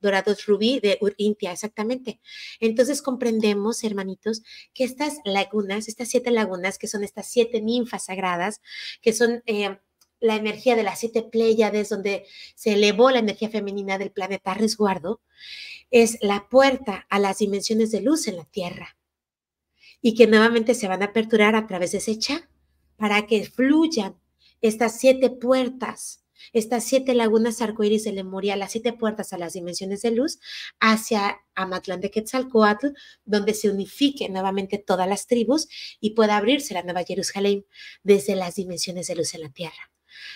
A: dorados rubí de Urintia, exactamente. Entonces comprendemos, hermanitos, que estas lagunas, estas siete lagunas, que son estas siete ninfas sagradas, que son... Eh, la energía de las siete Pléyades, donde se elevó la energía femenina del planeta resguardo, es la puerta a las dimensiones de luz en la Tierra y que nuevamente se van a aperturar a través de ese para que fluyan estas siete puertas, estas siete lagunas arcoíris de Lemuria, las siete puertas a las dimensiones de luz, hacia Amatlán de Quetzalcoatl, donde se unifiquen nuevamente todas las tribus y pueda abrirse la Nueva Jerusalén desde las dimensiones de luz en la Tierra.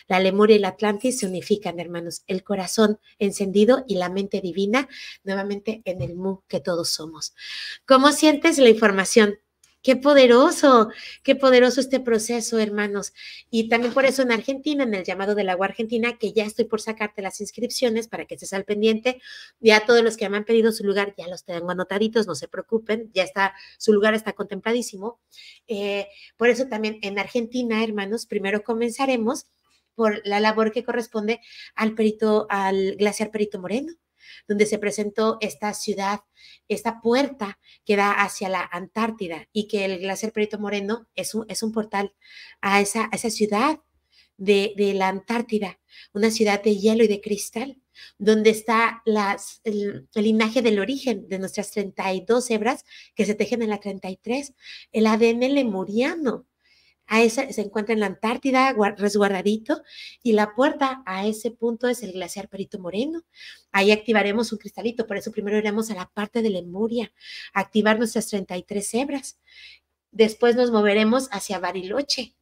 A: La Lemuria y la Atlantis se unifican, hermanos, el corazón encendido y la mente divina, nuevamente en el Mu que todos somos. ¿Cómo sientes la información? Qué poderoso, qué poderoso este proceso, hermanos. Y también por eso en Argentina, en el llamado del agua argentina, que ya estoy por sacarte las inscripciones para que estés al pendiente, ya todos los que me han pedido su lugar, ya los tengo anotaditos, no se preocupen, ya está, su lugar está contempladísimo. Eh, por eso también en Argentina, hermanos, primero comenzaremos por la labor que corresponde al perito, al glaciar Perito Moreno donde se presentó esta ciudad, esta puerta que da hacia la Antártida y que el glaciar Perito Moreno es un, portal a esa, ciudad de, la Antártida, una ciudad de hielo y de cristal, donde está el, el, linaje del origen de nuestras 32 hebras que se tejen en la 33, el ADN lemuriano se encuentra en la Antártida resguardadito y la puerta a ese punto es el glaciar Perito Moreno. Ahí activaremos un cristalito, por eso primero iremos a la parte de Lemuria, activar nuestras 33 hebras Después nos moveremos hacia Bariloche,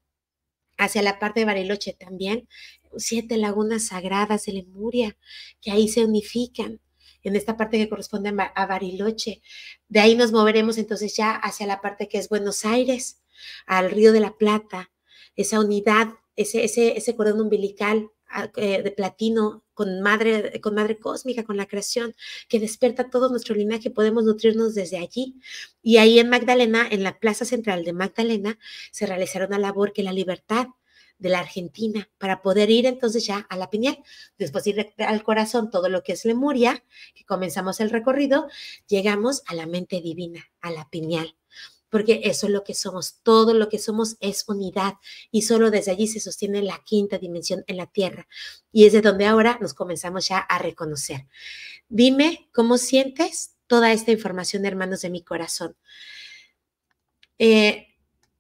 A: hacia la parte de Bariloche también, siete lagunas sagradas de Lemuria, que ahí se unifican en esta parte que corresponde a Bariloche. De ahí nos moveremos entonces ya hacia la parte que es Buenos Aires, al Río de la Plata, esa unidad, ese, cordón umbilical ah, eh, de platino con madre, con madre cósmica, con la creación, que despierta todo nuestro linaje, podemos nutrirnos desde allí. Y ahí en Magdalena, en la plaza central de Magdalena, se realizará una labor que la libertad de la Argentina para poder ir entonces ya a la piñal. Después ir al corazón todo lo que es Lemuria, que comenzamos el recorrido, llegamos a la mente divina, a la piñal porque eso es lo que somos, todo lo que somos es unidad y solo desde allí se sostiene la quinta dimensión en la Tierra y es de donde ahora nos comenzamos ya a reconocer. Dime cómo sientes toda esta información, hermanos de mi corazón. Eh,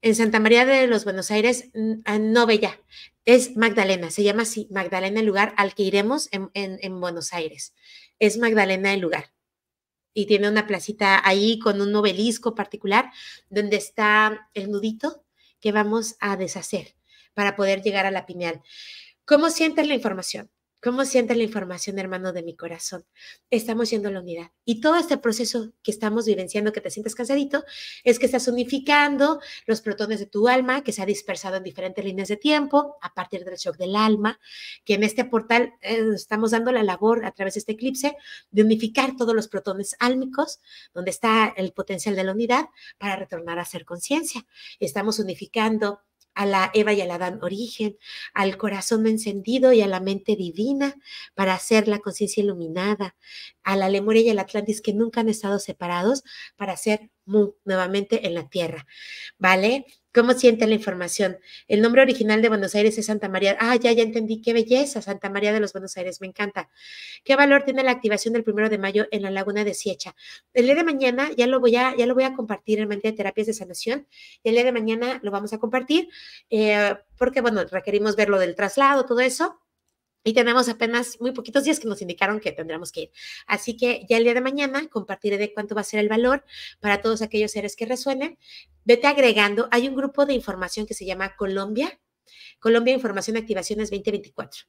A: en Santa María de los Buenos Aires, mm, ah, no ya. es Magdalena, se llama así, Magdalena el lugar al que iremos en Buenos Aires. Es Magdalena el lugar y tiene una placita ahí con un obelisco particular donde está el nudito que vamos a deshacer para poder llegar a la pineal. ¿Cómo sientes la información? ¿Cómo sientes la información, hermano, de mi corazón? Estamos yendo a la unidad. Y todo este proceso que estamos vivenciando, que te sientes cansadito, es que estás unificando los protones de tu alma, que se ha dispersado en diferentes líneas de tiempo, a partir del shock del alma, que en este portal eh, estamos dando la labor a través de este eclipse de unificar todos los protones álmicos, donde está el potencial de la unidad, para retornar a ser conciencia. Estamos unificando a la Eva y a la Dan origen, al corazón encendido y a la mente divina para hacer la conciencia iluminada, a la Lemuria y al Atlantis que nunca han estado separados para hacer nuevamente en la tierra, ¿vale? ¿Cómo siente la información? El nombre original de Buenos Aires es Santa María. Ah, ya, ya entendí. Qué belleza, Santa María de los Buenos Aires. Me encanta. ¿Qué valor tiene la activación del primero de mayo en la Laguna de Siecha? El día de mañana ya lo voy a, ya lo voy a compartir en Mente de Terapias de Sanación. El día de mañana lo vamos a compartir eh, porque, bueno, requerimos ver lo del traslado, todo eso. Y tenemos apenas muy poquitos días que nos indicaron que tendremos que ir. Así que ya el día de mañana compartiré de cuánto va a ser el valor para todos aquellos seres que resuenen. Vete agregando, hay un grupo de información que se llama Colombia, Colombia Información Activaciones 2024.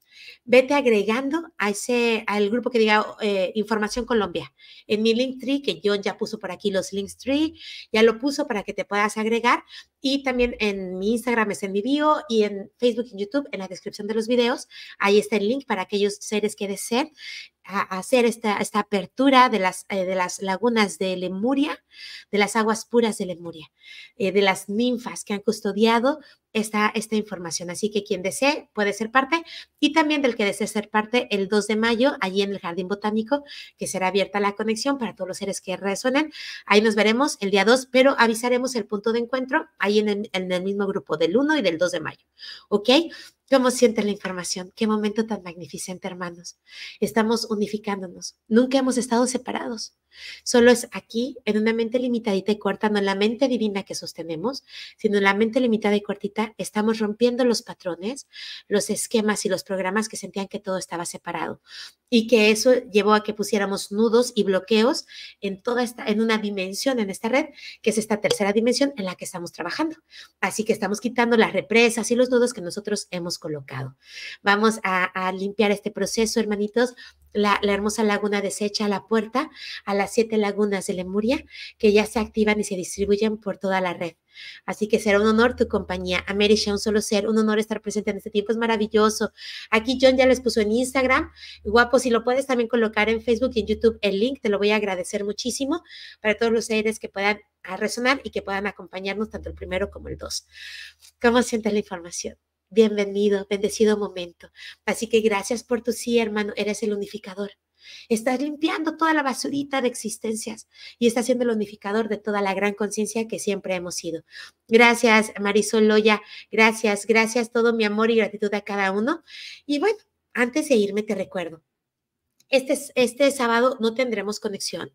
A: Vete agregando a ese, al grupo que diga eh, Información Colombia. En mi link tree, que John ya puso por aquí los links tree, ya lo puso para que te puedas agregar. Y también en mi Instagram es en mi bio y en Facebook y YouTube, en la descripción de los videos, ahí está el link para aquellos seres que deseen hacer esta, esta apertura de las, eh, de las lagunas de Lemuria, de las aguas puras de Lemuria, eh, de las ninfas que han custodiado esta, esta información. Así que quien desee puede ser parte y también del que desee ser parte el 2 de mayo, allí en el Jardín Botánico, que será abierta la conexión para todos los seres que resuenen. Ahí nos veremos el día 2, pero avisaremos el punto de encuentro. Ahí ahí en el, en el mismo grupo del 1 y del 2 de mayo. ¿Ok? ¿Cómo sienten la información? Qué momento tan magnificente, hermanos. Estamos unificándonos. Nunca hemos estado separados. Solo es aquí, en una mente limitadita y corta, no en la mente divina que sostenemos, sino en la mente limitada y cortita, estamos rompiendo los patrones, los esquemas y los programas que sentían que todo estaba separado. Y que eso llevó a que pusiéramos nudos y bloqueos en toda esta, en una dimensión en esta red, que es esta tercera dimensión en la que estamos trabajando. Así que estamos quitando las represas y los nudos que nosotros hemos colocado. Vamos a, limpiar este proceso, hermanitos. La, hermosa laguna desecha a la puerta a las siete lagunas de Lemuria que ya se activan y se distribuyen por toda la red. Así que será un honor tu compañía. Amerisha, un solo ser, un honor estar presente en este tiempo, es maravilloso. Aquí John ya les puso en Instagram. Guapo, si lo puedes también colocar en Facebook y en YouTube el link, te lo voy a agradecer muchísimo para todos los seres que puedan resonar y que puedan acompañarnos tanto el primero como el dos. ¿Cómo sientes la información? Bienvenido, bendecido momento. Así que gracias por tu sí, hermano. Eres el unificador. Estás limpiando toda la basurita de existencias y estás siendo el unificador de toda la gran conciencia que siempre hemos sido. Gracias, Marisol Loya. Gracias, gracias, todo mi amor y gratitud a cada uno. Y bueno, antes de irme, te recuerdo. Este, este sábado no tendremos conexión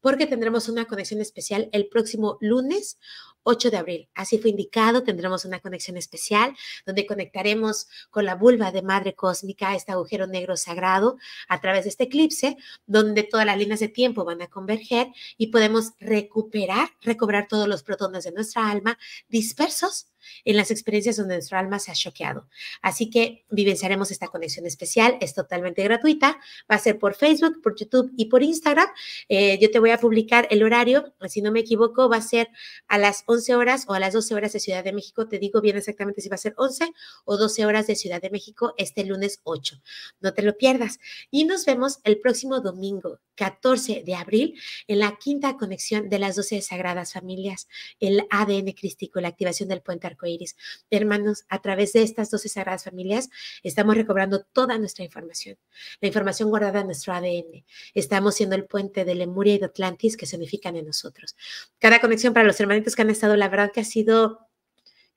A: porque tendremos una conexión especial el próximo lunes 8 de abril. Así fue indicado, tendremos una conexión especial donde conectaremos con la vulva de Madre Cósmica, este agujero negro sagrado, a través de este eclipse, donde todas las líneas de tiempo van a converger y podemos recuperar, recobrar todos los protones de nuestra alma dispersos en las experiencias donde nuestro alma se ha choqueado. Así que vivenciaremos esta conexión especial, es totalmente gratuita, va a ser por Facebook, por YouTube y por Instagram. Eh, yo te voy a publicar el horario, si no me equivoco, va a ser a las 11 11 horas o a las 12 horas de Ciudad de México. Te digo bien exactamente si va a ser 11 o 12 horas de Ciudad de México este lunes 8. No te lo pierdas. Y nos vemos el próximo domingo, 14 de abril, en la quinta conexión de las 12 Sagradas Familias, el ADN crístico, la activación del puente arcoíris. Hermanos, a través de estas 12 Sagradas Familias estamos recobrando toda nuestra información, la información guardada en nuestro ADN. Estamos siendo el puente de Lemuria y de Atlantis que se unifican en nosotros. Cada conexión para los hermanitos que han estado la verdad que ha sido,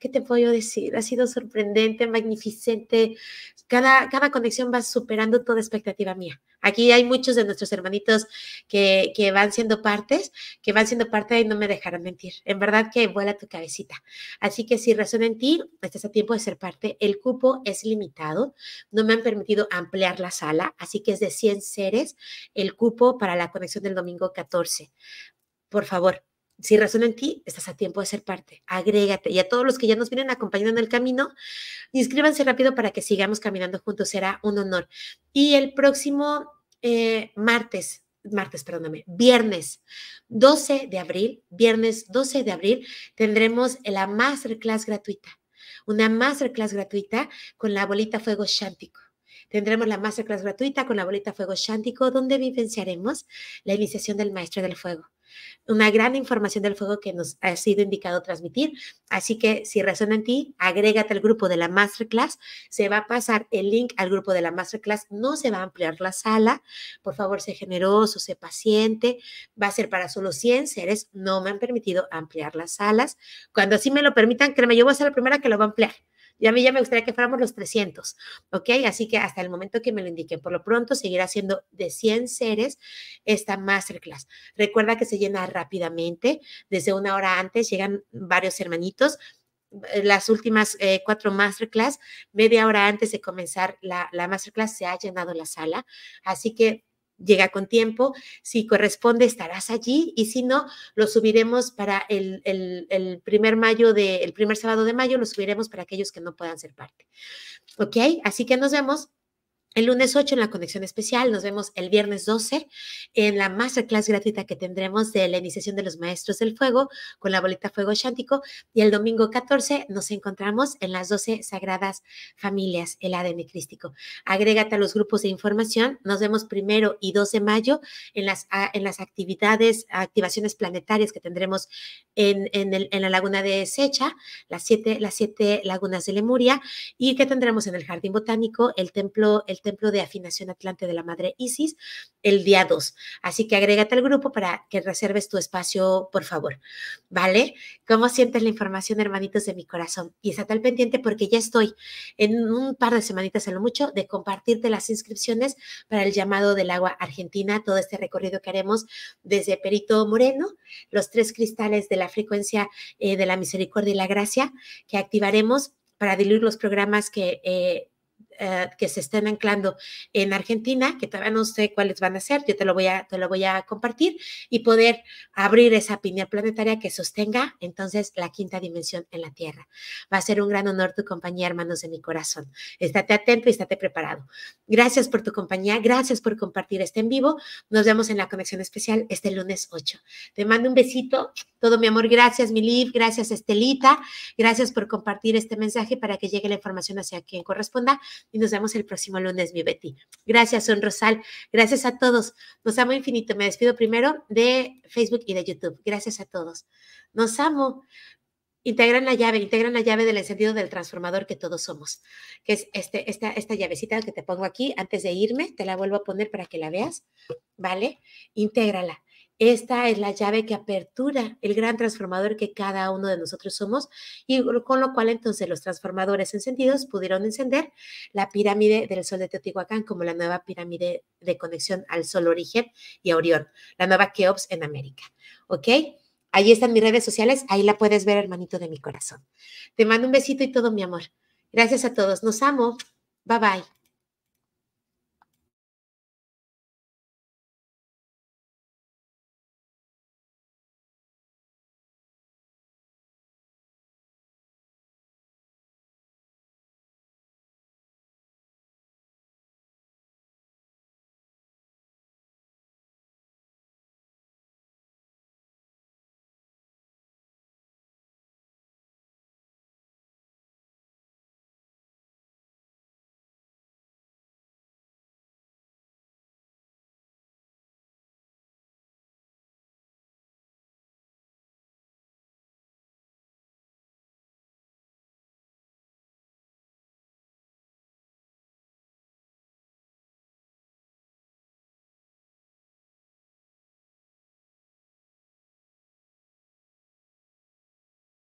A: ¿qué te puedo decir? Ha sido sorprendente, magnificente. Cada, cada conexión va superando toda expectativa mía. Aquí hay muchos de nuestros hermanitos que, que van siendo partes, que van siendo parte y no me dejarán mentir. En verdad que vuela tu cabecita. Así que si razón en ti, estás a tiempo de ser parte. El cupo es limitado. No me han permitido ampliar la sala, así que es de 100 seres el cupo para la conexión del domingo 14. Por favor, si resuena en ti, estás a tiempo de ser parte. Agrégate. Y a todos los que ya nos vienen acompañando en el camino, inscríbanse rápido para que sigamos caminando juntos. Será un honor. Y el próximo eh, martes, martes, perdóname, viernes 12 de abril, viernes 12 de abril, tendremos la masterclass gratuita. Una masterclass gratuita con la bolita fuego shántico. Tendremos la masterclass gratuita con la bolita fuego shántico, donde vivenciaremos la iniciación del maestro del fuego una gran información del fuego que nos ha sido indicado transmitir. Así que si resuena en ti, agrégate al grupo de la masterclass. Se va a pasar el link al grupo de la masterclass. No se va a ampliar la sala. Por favor, sé generoso, sé paciente. Va a ser para solo 100 seres. No me han permitido ampliar las salas. Cuando así me lo permitan, créeme, yo voy a ser la primera que lo va a ampliar. Y a mí ya me gustaría que fuéramos los 300, ¿ok? Así que hasta el momento que me lo indiquen, por lo pronto seguirá siendo de 100 seres esta masterclass. Recuerda que se llena rápidamente, desde una hora antes llegan varios hermanitos eh, las últimas eh, cuatro masterclass, media hora antes de comenzar la masterclass, se ha llenado la sala. Así que llega con tiempo. Si corresponde, estarás allí y si no, lo subiremos para el, el, primer mayo de, el primer sábado de mayo, lo subiremos para aquellos que no puedan ser parte. ¿Ok? Así que nos vemos el lunes 8 en la conexión especial, nos vemos el viernes 12 en la masterclass gratuita que tendremos de la iniciación de los maestros del fuego con la boleta fuego chántico y el domingo 14 nos encontramos en las 12 sagradas familias, el ADN crístico. Agrégate a los grupos de información, nos vemos primero y 12 de mayo en las, ah, en las actividades, activaciones planetarias que tendremos en, en la laguna de Secha, las siete, las siete lagunas de Lemuria y que tendremos en el jardín botánico, el templo, el templo de afinación atlante de la madre Isis el día 2. Así que agrégate al grupo para que reserves tu espacio, por favor. ¿Vale? ¿Cómo sientes la información, hermanitos de mi corazón? Y está tal pendiente porque ya estoy en un par de semanitas a lo mucho de compartirte las inscripciones para el llamado del agua argentina, todo este recorrido que haremos desde Perito Moreno, los tres cristales de la frecuencia eh, de la misericordia y la gracia que activaremos para diluir los programas que eh, eh, que se estén anclando en Argentina, que todavía no sé cuáles van a ser, yo te lo voy a, te lo voy a compartir y poder abrir esa piña planetaria que sostenga entonces la quinta dimensión en la Tierra. Va a ser un gran honor tu compañía, hermanos de mi corazón. Estate atento y estate preparado. Gracias por tu compañía, gracias por compartir este en vivo. Nos vemos en la conexión especial este lunes 8. Te mando un besito, todo mi amor. Gracias, Milif. gracias, Estelita. Gracias por compartir este mensaje para que llegue la información hacia quien corresponda y nos vemos el próximo lunes, mi Betty. Gracias, Son Rosal. Gracias a todos. Nos amo infinito. Me despido primero de Facebook y de YouTube. Gracias a todos. Nos amo. Integran la llave, integran la llave del encendido del transformador que todos somos, que es este, esta, esta llavecita que te pongo aquí antes de irme, te la vuelvo a poner para que la veas, ¿vale? Intégrala. Esta es la llave que apertura el gran transformador que cada uno de nosotros somos y con lo cual entonces los transformadores encendidos pudieron encender la pirámide del sol de Teotihuacán como la nueva pirámide de conexión al sol origen y a Orión, la nueva Keops en América. ¿Ok? Ahí están mis redes sociales, ahí la puedes ver, hermanito de mi corazón. Te mando un besito y todo mi amor. Gracias a todos, nos amo. Bye bye.